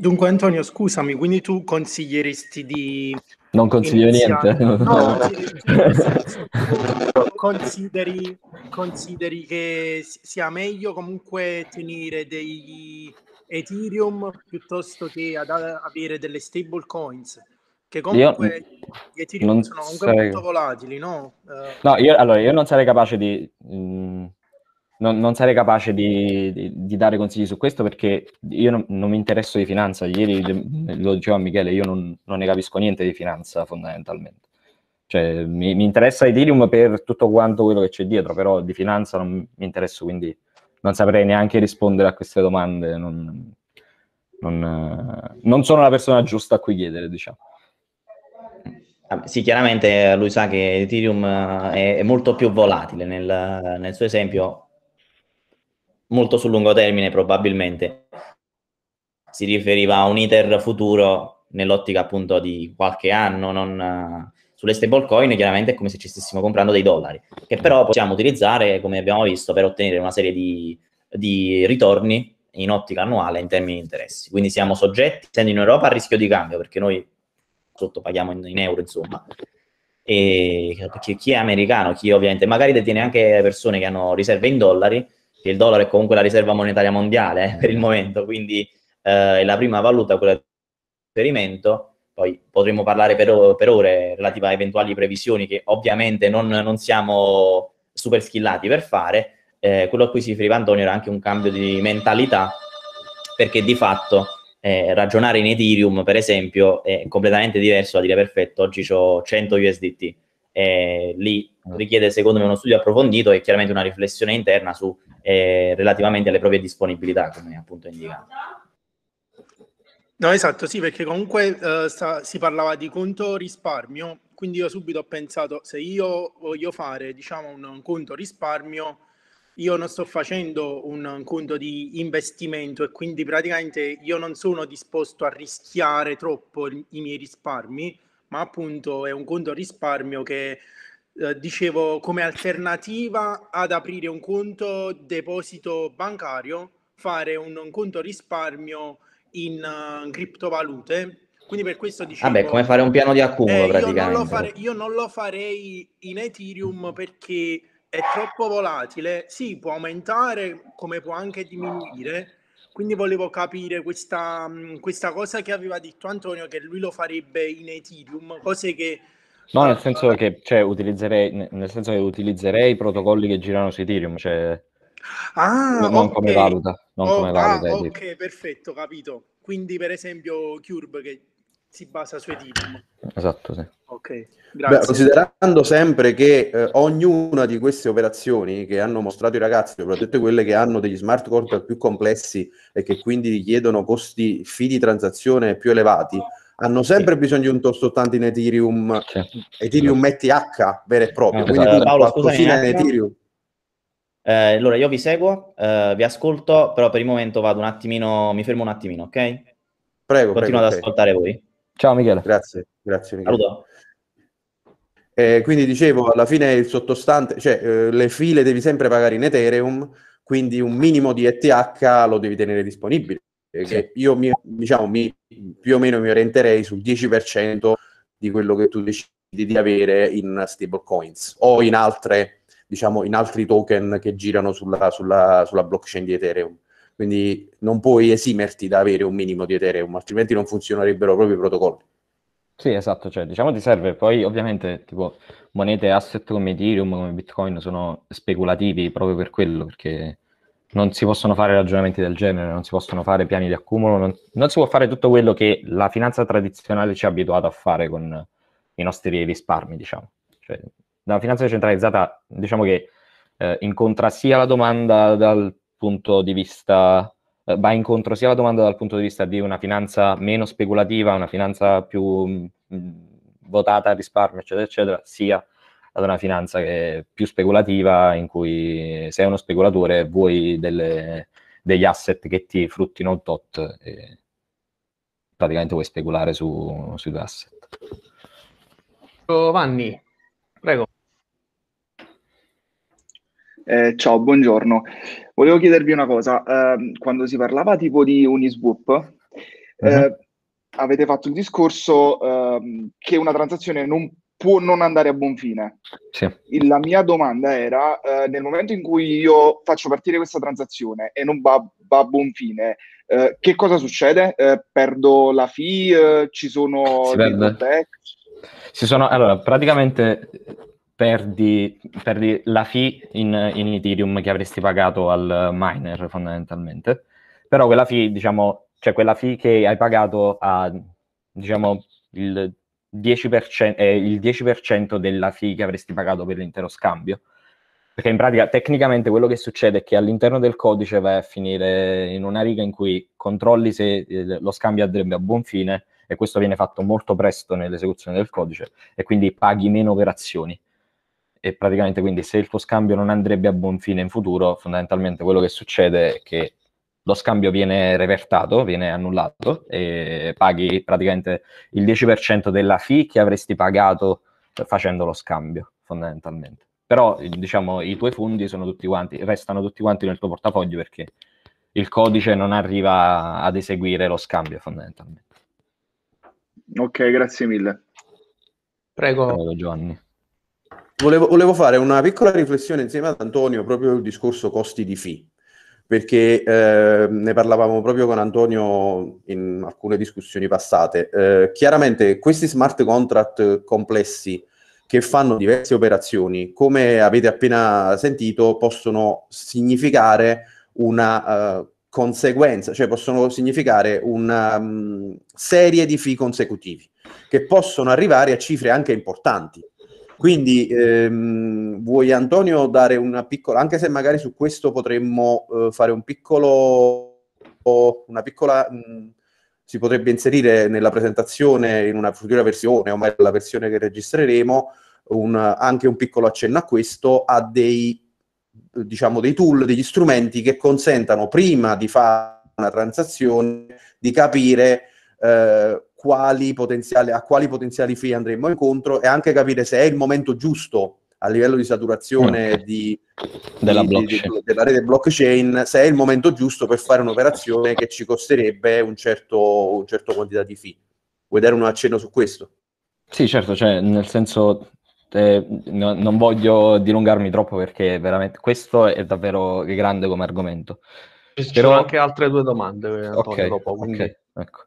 Dunque Antonio, scusami, quindi tu consiglieresti di... Non consiglio iniziare... niente. No, no. Consideri, consideri, che sia meglio comunque tenere degli Ethereum piuttosto che ad avere delle stable coins? Che comunque io gli Ethereum sono comunque sarei... molto volatili, no? Uh... No, io, allora, io non sarei capace di... Mh mm, non, non sarei capace di, di, di, dare consigli su questo perché io non, non mi interesso di finanza. Ieri lo diceva Michele, io non, non, ne capisco niente di finanza fondamentalmente. Cioè, mi, mi, interessa Ethereum per tutto quanto quello che c'è dietro, però di finanza non mi interesso, quindi non saprei neanche rispondere a queste domande. Non, non sono la persona giusta a cui chiedere, diciamo. Sì, chiaramente lui sa che Ethereum è molto più volatile. Nel, nel suo esempio molto sul lungo termine probabilmente, si riferiva a un iter futuro nell'ottica appunto di qualche anno, non, eh, sulle stablecoin chiaramente è come se ci stessimo comprando dei dollari, che però possiamo utilizzare, come abbiamo visto, per ottenere una serie di, di ritorni in ottica annuale in termini di interessi. Quindi siamo soggetti, essendo in Europa, a rischio di cambio, perché noi sotto paghiamo in, in euro, insomma. E chi, chi, è americano, chi ovviamente magari detiene anche persone che hanno riserve in dollari, che il dollaro è comunque la riserva monetaria mondiale eh, per il momento, quindi eh, è la prima valuta quella di riferimento. Poi potremmo parlare per, per, ore relativa a eventuali previsioni che ovviamente non, non siamo super schillati per fare. Eh, quello a cui si riferiva Antonio era anche un cambio di mentalità, perché di fatto eh, ragionare in Ethereum, per esempio, è completamente diverso da dire perfetto, oggi ho 100 USDT. Eh, lì richiede secondo me uno studio approfondito e chiaramente una riflessione interna su, eh, relativamente alle proprie disponibilità, come appunto indicato. No, esatto, sì, perché comunque eh, sta, si parlava di conto risparmio, quindi io subito ho pensato, se io voglio fare, diciamo, un, un conto risparmio, io non sto facendo un, un, conto di investimento e quindi praticamente io non sono disposto a rischiare troppo i, i miei risparmi, ma appunto è un conto risparmio che eh, dicevo, come alternativa ad aprire un conto deposito bancario, fare un, un conto risparmio in uh, criptovalute. Quindi per questo dicevo... Vabbè, come fare un piano di accumulo eh, praticamente. Io non, fare, io non lo farei in Ethereum perché è troppo volatile. Sì, può aumentare come può anche diminuire. Quindi volevo capire questa, mm, questa cosa che aveva detto Antonio, che lui lo farebbe in Ethereum, cose che No, nel senso che cioè, utilizzerei, nel senso che utilizzerei i protocolli che girano su Ethereum, cioè ah, non okay. come valuta. Non oh, come valuta ah, ok, perfetto, capito. Quindi, per esempio, Curve che si basa su Ethereum. Esatto, sì. Ok, grazie. Beh, considerando sempre che eh, ognuna di queste operazioni che hanno mostrato i ragazzi, soprattutto quelle che hanno degli smart contract più complessi e che quindi richiedono costi fee di transazione più elevati, hanno sempre sì. bisogno di un tostottante in Ethereum, sì. Ethereum ETH vero e proprio, esatto. quindi tu Paolo, scusami, in eh. Ethereum. Eh, allora io vi seguo, eh, vi ascolto, però per il momento vado un attimino, mi fermo un attimino, ok? Prego. Continuo prego, ad ascoltare voi. Ciao Michele. Grazie, grazie Michele. Saluto. Eh, quindi dicevo, alla fine il sottostante, cioè eh, le file devi sempre pagare in Ethereum, quindi un minimo di ETH lo devi tenere disponibile. Eh, sì. io mi, diciamo, mi, più o meno mi orienterei sul 10% di quello che tu decidi di avere in stablecoins o in altre diciamo in altri token che girano sulla, sulla, sulla blockchain di Ethereum quindi non puoi esimerti da avere un minimo di Ethereum altrimenti non funzionerebbero proprio i protocolli sì, esatto, cioè, diciamo ti serve, poi ovviamente tipo monete asset come Ethereum, come Bitcoin sono speculativi proprio per quello, perché non si possono fare ragionamenti del genere, non si possono fare piani di accumulo, non, non si può fare tutto quello che la finanza tradizionale ci ha abituato a fare con i nostri risparmi, diciamo. Cioè, la finanza decentralizzata, diciamo che eh, incontra sia la domanda dal punto di vista eh, va incontro sia la domanda dal punto di vista di una finanza meno speculativa, una finanza più mh, mm, votata a risparmio, eccetera, eccetera, sia ad una finanza che è più speculativa, in cui sei uno speculatore vuoi delle, degli asset che ti fruttino un tot e praticamente vuoi speculare su, sui tuoi asset. Giovanni, prego. Eh, ciao, buongiorno. Volevo chiedervi una cosa, eh, quando si parlava tipo di Uniswap, mhm. eh, uh-huh. avete fatto il discorso ehm, che una transazione non può non andare a buon fine. Sì. La mia domanda era, eh, nel momento in cui io faccio partire questa transazione e non va, va a buon fine, eh, che cosa succede? Eh, perdo la fee? Eh, ci sono si dei si sono, allora, praticamente perdi, perdi la fee in, in, Ethereum che avresti pagato al miner fondamentalmente, però quella fee, diciamo, cioè quella fee che hai pagato a, diciamo, il 10%, eh, il 10% della fee che avresti pagato per l'intero scambio. Perché in pratica tecnicamente quello che succede è che all'interno del codice vai a finire in una riga in cui controlli se eh, lo scambio andrebbe a buon fine e questo viene fatto molto presto nell'esecuzione del codice e quindi paghi meno operazioni. E praticamente quindi se il tuo scambio non andrebbe a buon fine in futuro, fondamentalmente quello che succede è che lo scambio viene revertato, viene annullato e paghi praticamente il 10% della fee che avresti pagato facendo lo scambio, fondamentalmente. Però, diciamo, i tuoi fondi sono tutti quanti, restano tutti quanti nel tuo portafoglio perché il codice non arriva ad eseguire lo scambio, fondamentalmente. Ok, grazie mille. Prego. Prego Giovanni. Volevo, volevo fare una piccola riflessione insieme ad Antonio proprio sul discorso costi di fee perché eh, ne parlavamo proprio con Antonio in alcune discussioni passate. Eh, chiaramente questi smart contract complessi che fanno diverse operazioni, come avete appena sentito, possono significare una uh, conseguenza, cioè possono significare una um, serie di fee consecutivi che possono arrivare a cifre anche importanti. Quindi ehm, vuoi Antonio dare una piccola, anche se magari su questo potremmo eh, fare un piccolo, una piccola, mh, mm, si potrebbe inserire nella presentazione in una futura versione o meglio la versione che registreremo, un, anche un piccolo accenno a questo, a dei, diciamo, dei tool, degli strumenti che consentano prima di fare una transazione di capire eh, quali a quali potenziali fee andremo incontro e anche capire se è il momento giusto a livello di saturazione mm. di, della, di, di, della, rete blockchain se è il momento giusto per fare un'operazione che ci costerebbe un certo, un certo quantità di fee. Vuoi dare un accenno su questo? Sì, certo, cioè, nel senso eh, no, non voglio dilungarmi troppo perché veramente questo è davvero grande come argomento. Ci Però... sono anche altre due domande, eh, Antonio, okay, dopo, quindi... okay, ecco.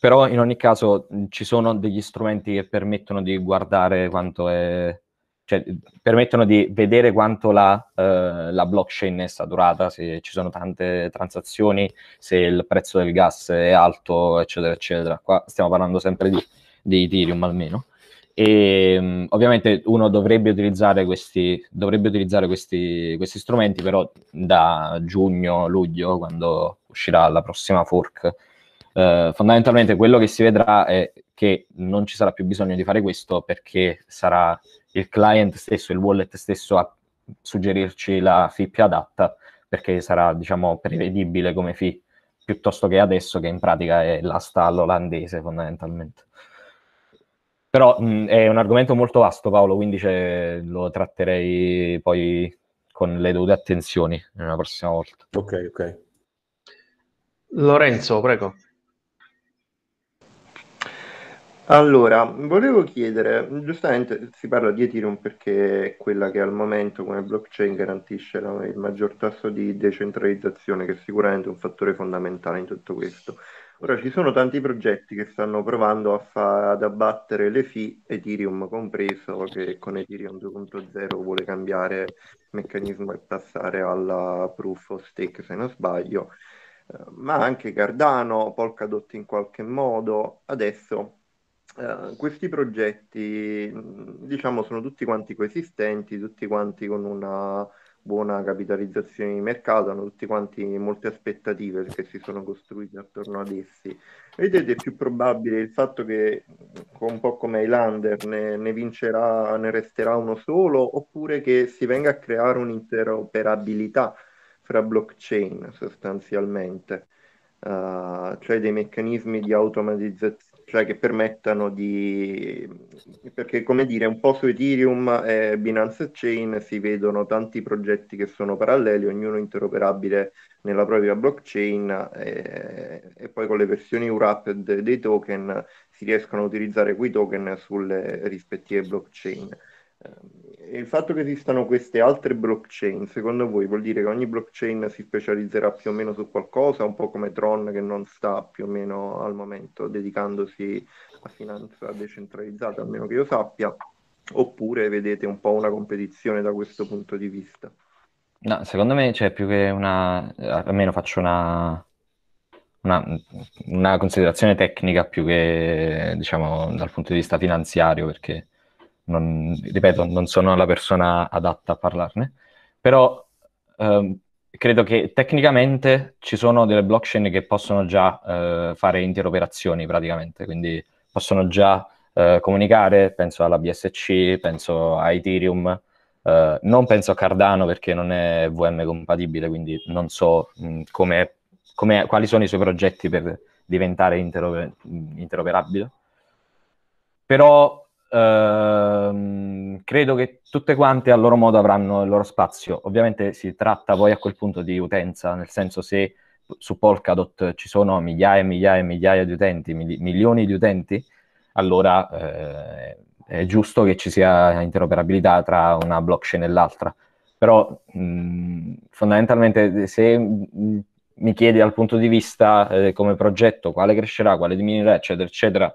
Però in ogni caso ci sono degli strumenti che permettono di guardare quanto è... Cioè, permettono di vedere quanto la, eh, la blockchain è saturata, se ci sono tante transazioni, se il prezzo del gas è alto, eccetera, eccetera. Qua stiamo parlando sempre di, di Ethereum almeno. E, mm, ovviamente uno dovrebbe utilizzare questi, dovrebbe utilizzare questi, questi strumenti, però da giugno, luglio, quando uscirà la prossima fork, eh, fondamentalmente quello che si vedrà è che non ci sarà più bisogno di fare questo perché sarà il client stesso, il wallet stesso a suggerirci la fee più adatta, perché sarà diciamo prevedibile come fee, piuttosto che adesso che in pratica è l'asta all'olandese fondamentalmente. Però mh, è un argomento molto vasto, Paolo, quindi cioè, lo tratterei poi con le dovute attenzioni nella prossima volta. Ok, ok. Lorenzo, prego. Allora, volevo chiedere, giustamente si parla di Ethereum perché è quella che al momento come blockchain garantisce la, il maggior tasso di decentralizzazione, che è sicuramente un fattore fondamentale in tutto questo. Ora ci sono tanti progetti che stanno provando a fa- ad abbattere le FI, Ethereum compreso, che con Ethereum 2.0 vuole cambiare meccanismo e passare alla proof of stake se non sbaglio, eh, ma anche Cardano, Polkadot in qualche modo. Adesso eh, questi progetti diciamo sono tutti quanti coesistenti, tutti quanti con una buona capitalizzazione di mercato, hanno tutti quanti molte aspettative che si sono costruite attorno ad essi. Vedete, è più probabile il fatto che un po' come Highlander ne, ne vincerà, ne resterà uno solo, oppure che si venga a creare un'interoperabilità fra blockchain sostanzialmente. Uh, cioè dei meccanismi di automatizzazione cioè che permettano di... perché come dire, un po' su Ethereum e Binance Chain si vedono tanti progetti che sono paralleli, ognuno interoperabile nella propria blockchain e, e poi con le versioni URAP dei token si riescono a utilizzare quei token sulle rispettive blockchain. Ehm, il fatto che esistano queste altre blockchain, secondo voi vuol dire che ogni blockchain si specializzerà più o meno su qualcosa, un po' come Tron che non sta più o meno al momento dedicandosi a finanza decentralizzata, almeno che io sappia, oppure vedete un po' una competizione da questo punto di vista? No, secondo me c'è più che una, almeno faccio una, una, una considerazione tecnica più che diciamo dal punto di vista finanziario perché non, ripeto, non sono la persona adatta a parlarne, però ehm, credo che tecnicamente ci sono delle blockchain che possono già eh, fare interoperazioni praticamente, quindi possono già eh, comunicare, penso alla BSC, penso a Ethereum, eh, non penso a Cardano perché non è VM compatibile, quindi non so mm, come, come, quali sono i suoi progetti per diventare mm, interoperabile. Però Ehm, credo che tutte quante a loro modo avranno il loro spazio. Ovviamente si tratta poi a quel punto di utenza, nel senso se su Polkadot ci sono migliaia e migliaia e migliaia di utenti, mili- milioni di utenti, allora eh, è giusto che ci sia interoperabilità tra una blockchain e l'altra. Però mh, fondamentalmente se mh, mi chiedi dal punto di vista eh, come progetto quale crescerà, quale diminuirà, eccetera, eccetera,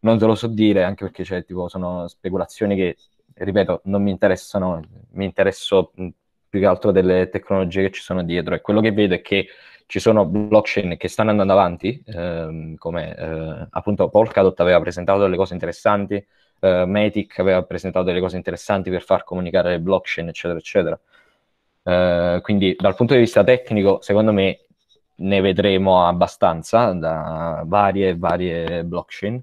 non te lo so dire, anche perché cioè, tipo, sono speculazioni che, ripeto, non mi interessano, mi interesso più che altro delle tecnologie che ci sono dietro e quello che vedo è che ci sono blockchain che stanno andando avanti, ehm, come eh, appunto Polkadot aveva presentato delle cose interessanti, eh, Matic aveva presentato delle cose interessanti per far comunicare le blockchain, eccetera, eccetera. Eh, quindi dal punto di vista tecnico, secondo me ne vedremo abbastanza da varie, varie blockchain.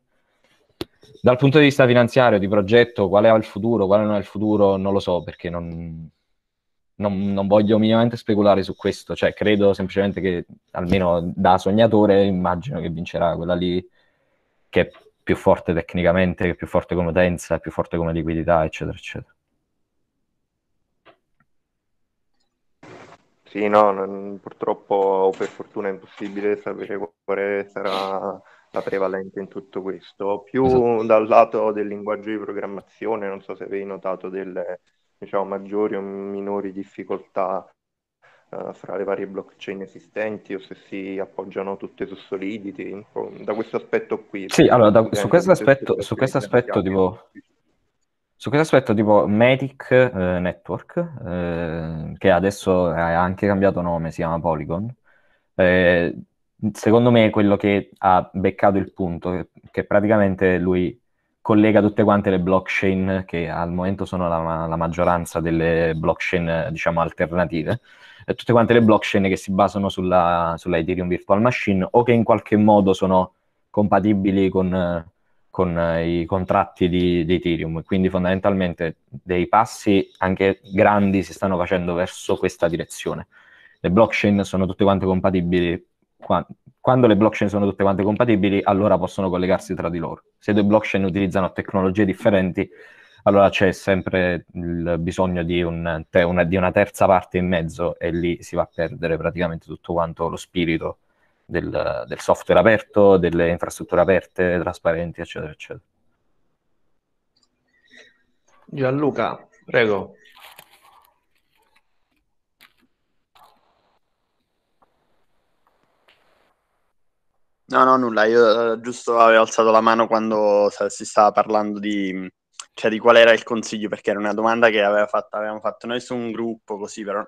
Dal punto di vista finanziario, di progetto, qual è il futuro, quale non è il futuro, non lo so perché non, non, non, voglio minimamente speculare su questo, cioè credo semplicemente che almeno da sognatore immagino che vincerà quella lì che è più forte tecnicamente, che è più forte come utenza, più forte come liquidità, eccetera, eccetera. Sì, no, non, purtroppo o per fortuna è impossibile sapere quale sarà la prevalente in tutto questo, più esatto. dal lato del linguaggio di programmazione, non so se avevi notato delle diciamo, maggiori o minori difficoltà eh, fra le varie blockchain esistenti o se si appoggiano tutte su Solidity, da questo aspetto qui. Sì, allora da, su questo aspetto, su questo aspetto tipo... Su questo aspetto tipo Matic eh, Network, eh, che adesso ha anche cambiato nome, si chiama Polygon, eh, secondo me è quello che ha beccato il punto, che praticamente lui collega tutte quante le blockchain che al momento sono la, la maggioranza delle blockchain, diciamo, alternative, tutte quante le blockchain che si basano sulla, sulla Ethereum Virtual Machine o che in qualche modo sono compatibili con, con eh, i contratti di, di Ethereum. Quindi fondamentalmente dei passi anche grandi si stanno facendo verso questa direzione. Le blockchain sono tutte quante compatibili quando le blockchain sono tutte quante compatibili, allora possono collegarsi tra di loro. Se due blockchain utilizzano tecnologie differenti, allora c'è sempre il bisogno di, un, una, di una terza parte in mezzo e lì si va a perdere praticamente tutto quanto lo spirito del, del, software aperto, delle infrastrutture aperte, trasparenti, eccetera, eccetera. Gianluca, prego. No, no, nulla, io eh, giusto avevo alzato la mano quando si stava parlando di, cioè, di qual era il consiglio, perché era una domanda che fatto, avevamo fatto noi su un gruppo, così, però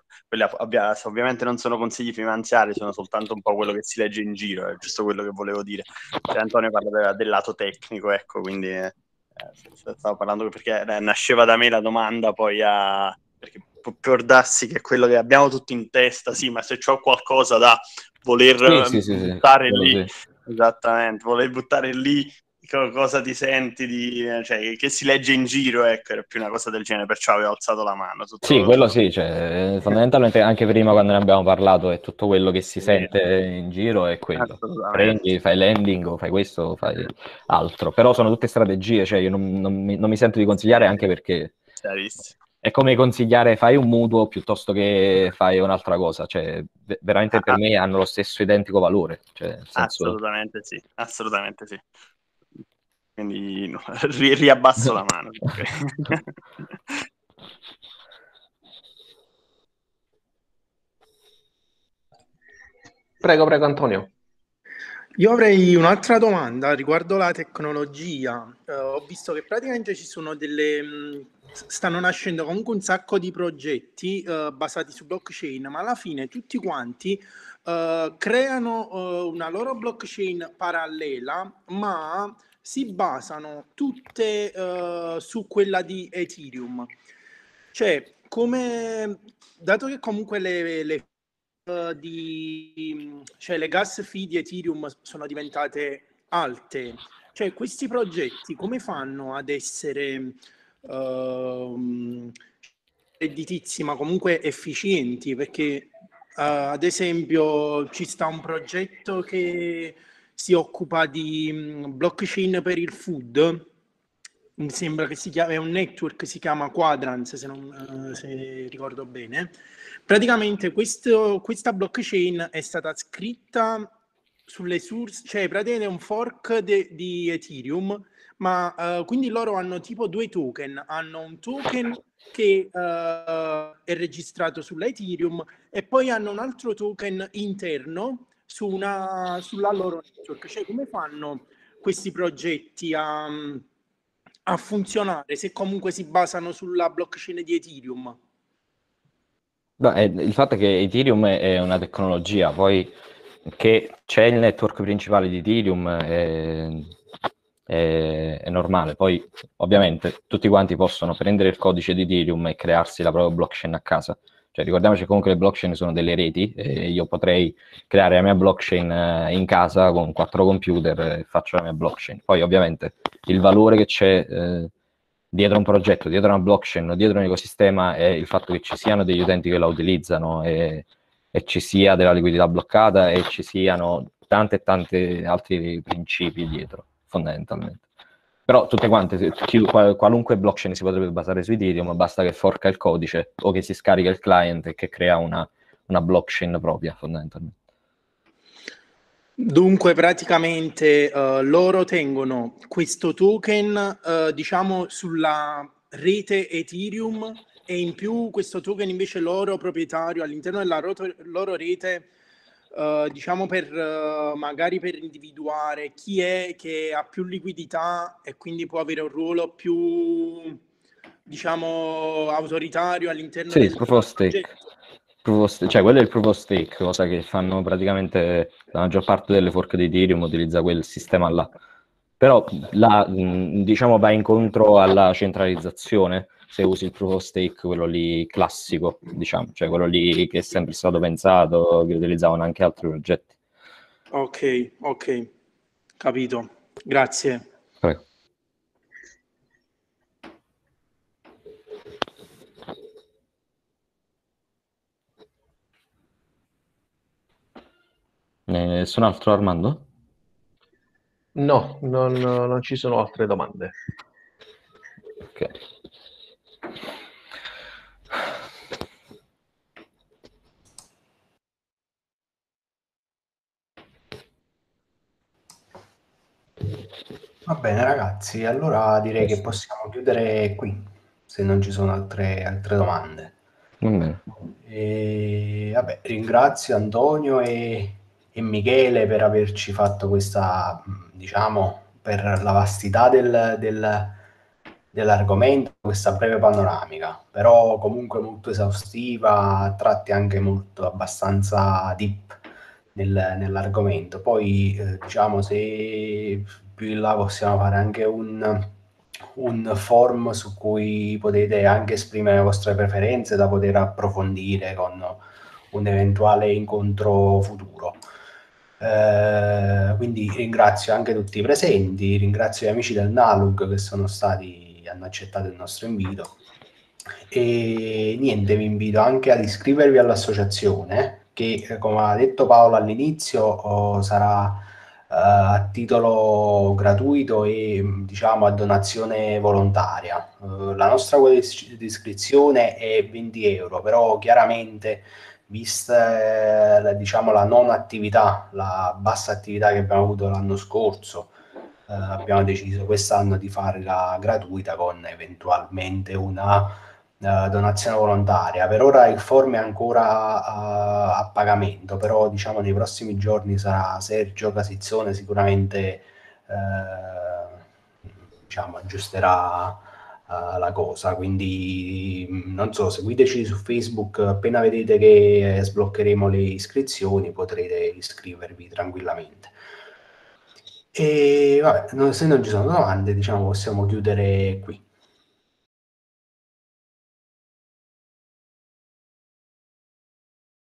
ovvia, ovviamente non sono consigli finanziari, sono soltanto un po' quello che si legge in giro, è giusto quello che volevo dire. Cioè, Antonio parlava del lato tecnico, ecco, quindi eh, stavo parlando perché eh, nasceva da me la domanda, poi a... perché può darsi che quello che abbiamo tutti in testa, sì, ma se ho qualcosa da voler ehm, sì, sì, buttare sì, lì, esattamente, voler buttare lì cosa ti senti di, eh, cioè, che si legge in giro, ecco, era più una cosa del genere, perciò avevo alzato la mano. Sì, quello sì, cioè, eh, fondamentalmente anche prima quando ne abbiamo parlato è tutto quello che si sente in giro è quello. Prendi, fai landing o fai questo o fai altro, però sono tutte strategie, cioè io non, non, mi, non mi sento di consigliare anche perché... Chiarissimo è come consigliare fai un mutuo piuttosto che fai un'altra cosa, cioè veramente ah, per ah. me hanno lo stesso identico valore. Cioè, senso... Assolutamente sì, assolutamente sì. Quindi no, ri- riabbasso la mano. prego, prego Antonio. Io avrei un'altra domanda riguardo la tecnologia. Eh, ho visto che praticamente ci sono delle... Mm, stanno nascendo comunque un sacco di progetti eh, basati su blockchain, ma alla fine tutti quanti eh, creano eh, una loro blockchain parallela, ma si basano tutte eh, su quella di Ethereum. Cioè, come, dato che comunque le, le di, cioè le gas fee di Ethereum sono diventate alte. Cioè, questi progetti come fanno ad essere uh, ehm, redditizi, ma comunque efficienti? Perché, uh, ad esempio, ci sta un progetto che si occupa di mm, blockchain per il food. Mi sembra che si chiama, è un network, si chiama Quadrans, se, non, uh, se ricordo bene Praticamente questo, questa blockchain è stata scritta sulle source, cioè praticamente è un fork de, di Ethereum, ma uh, quindi loro hanno tipo due token, hanno un token che uh, è registrato sulla Ethereum e poi hanno un altro token interno su una, sulla loro network, cioè come fanno questi progetti a, a funzionare se comunque si basano sulla blockchain di Ethereum? Beh, il fatto è che Ethereum è una tecnologia, poi che c'è il network principale di Ethereum è, è, è, normale, poi ovviamente tutti quanti possono prendere il codice di Ethereum e crearsi la propria blockchain a casa. Cioè, ricordiamoci comunque che le blockchain sono delle reti e io potrei creare la mia blockchain eh, in casa con quattro computer e faccio la mia blockchain. Poi ovviamente il valore che c'è... Eh, dietro un progetto, dietro una blockchain, dietro un ecosistema è il fatto che ci siano degli utenti che la utilizzano e, e ci sia della liquidità bloccata e ci siano tanti e tanti altri principi dietro, fondamentalmente. Però tutte quante, qualunque blockchain si potrebbe basare su Ethereum, basta che forca il codice o che si scarica il client e che crea una, una blockchain propria, fondamentalmente. Dunque, praticamente uh, loro tengono questo token, uh, diciamo, sulla rete Ethereum e in più questo token invece loro proprietario all'interno della roto- loro rete, uh, diciamo, per magari per individuare chi è che ha più liquidità e quindi può avere un ruolo più, diciamo, autoritario all'interno sì, del progetto. Of, cioè quello è il proof of stake, cosa che fanno praticamente la maggior parte delle fork di Ethereum utilizza quel sistema là. Però la, diciamo va incontro alla centralizzazione se usi il proof of stake, quello lì classico, diciamo, cioè quello lì che è sempre stato pensato, che utilizzavano anche altri progetti. Ok, ok, capito. Grazie. Prego. Eh, nessun altro Armando? No, non, non ci sono altre domande. Ok. Va bene ragazzi, allora direi che possiamo chiudere qui, se non ci sono altre, altre domande. Mm. E, vabbè, ringrazio Antonio e e Michele per averci fatto questa, diciamo, per la vastità del, del, dell'argomento, questa breve panoramica, però comunque molto esaustiva, a tratti anche molto abbastanza deep nel, nell'argomento. Poi eh, diciamo se più in là possiamo fare anche un, un form su cui potete anche esprimere le vostre preferenze da poter approfondire con un eventuale incontro futuro. Eh, quindi ringrazio anche tutti i presenti, ringrazio gli amici del Nalug che sono stati, hanno accettato il nostro invito. E niente, vi invito anche ad iscrivervi all'associazione che, eh, come ha detto Paolo all'inizio, oh, sarà eh, a titolo gratuito e diciamo a donazione volontaria. Eh, la nostra quota di iscrizione è 20 euro, però chiaramente viste eh, diciamo, la non attività, la bassa attività che abbiamo avuto l'anno scorso, eh, abbiamo deciso quest'anno di farla gratuita con eventualmente una eh, donazione volontaria. Per ora il form è ancora eh, a pagamento, però diciamo, nei prossimi giorni sarà Sergio Casizzone sicuramente eh, diciamo, aggiusterà la cosa. Quindi mm, non so, seguiteci su Facebook, appena vedete che eh, sbloccheremo le iscrizioni potrete iscrivervi tranquillamente. E vabbè, se non ci sono domande, diciamo possiamo chiudere qui.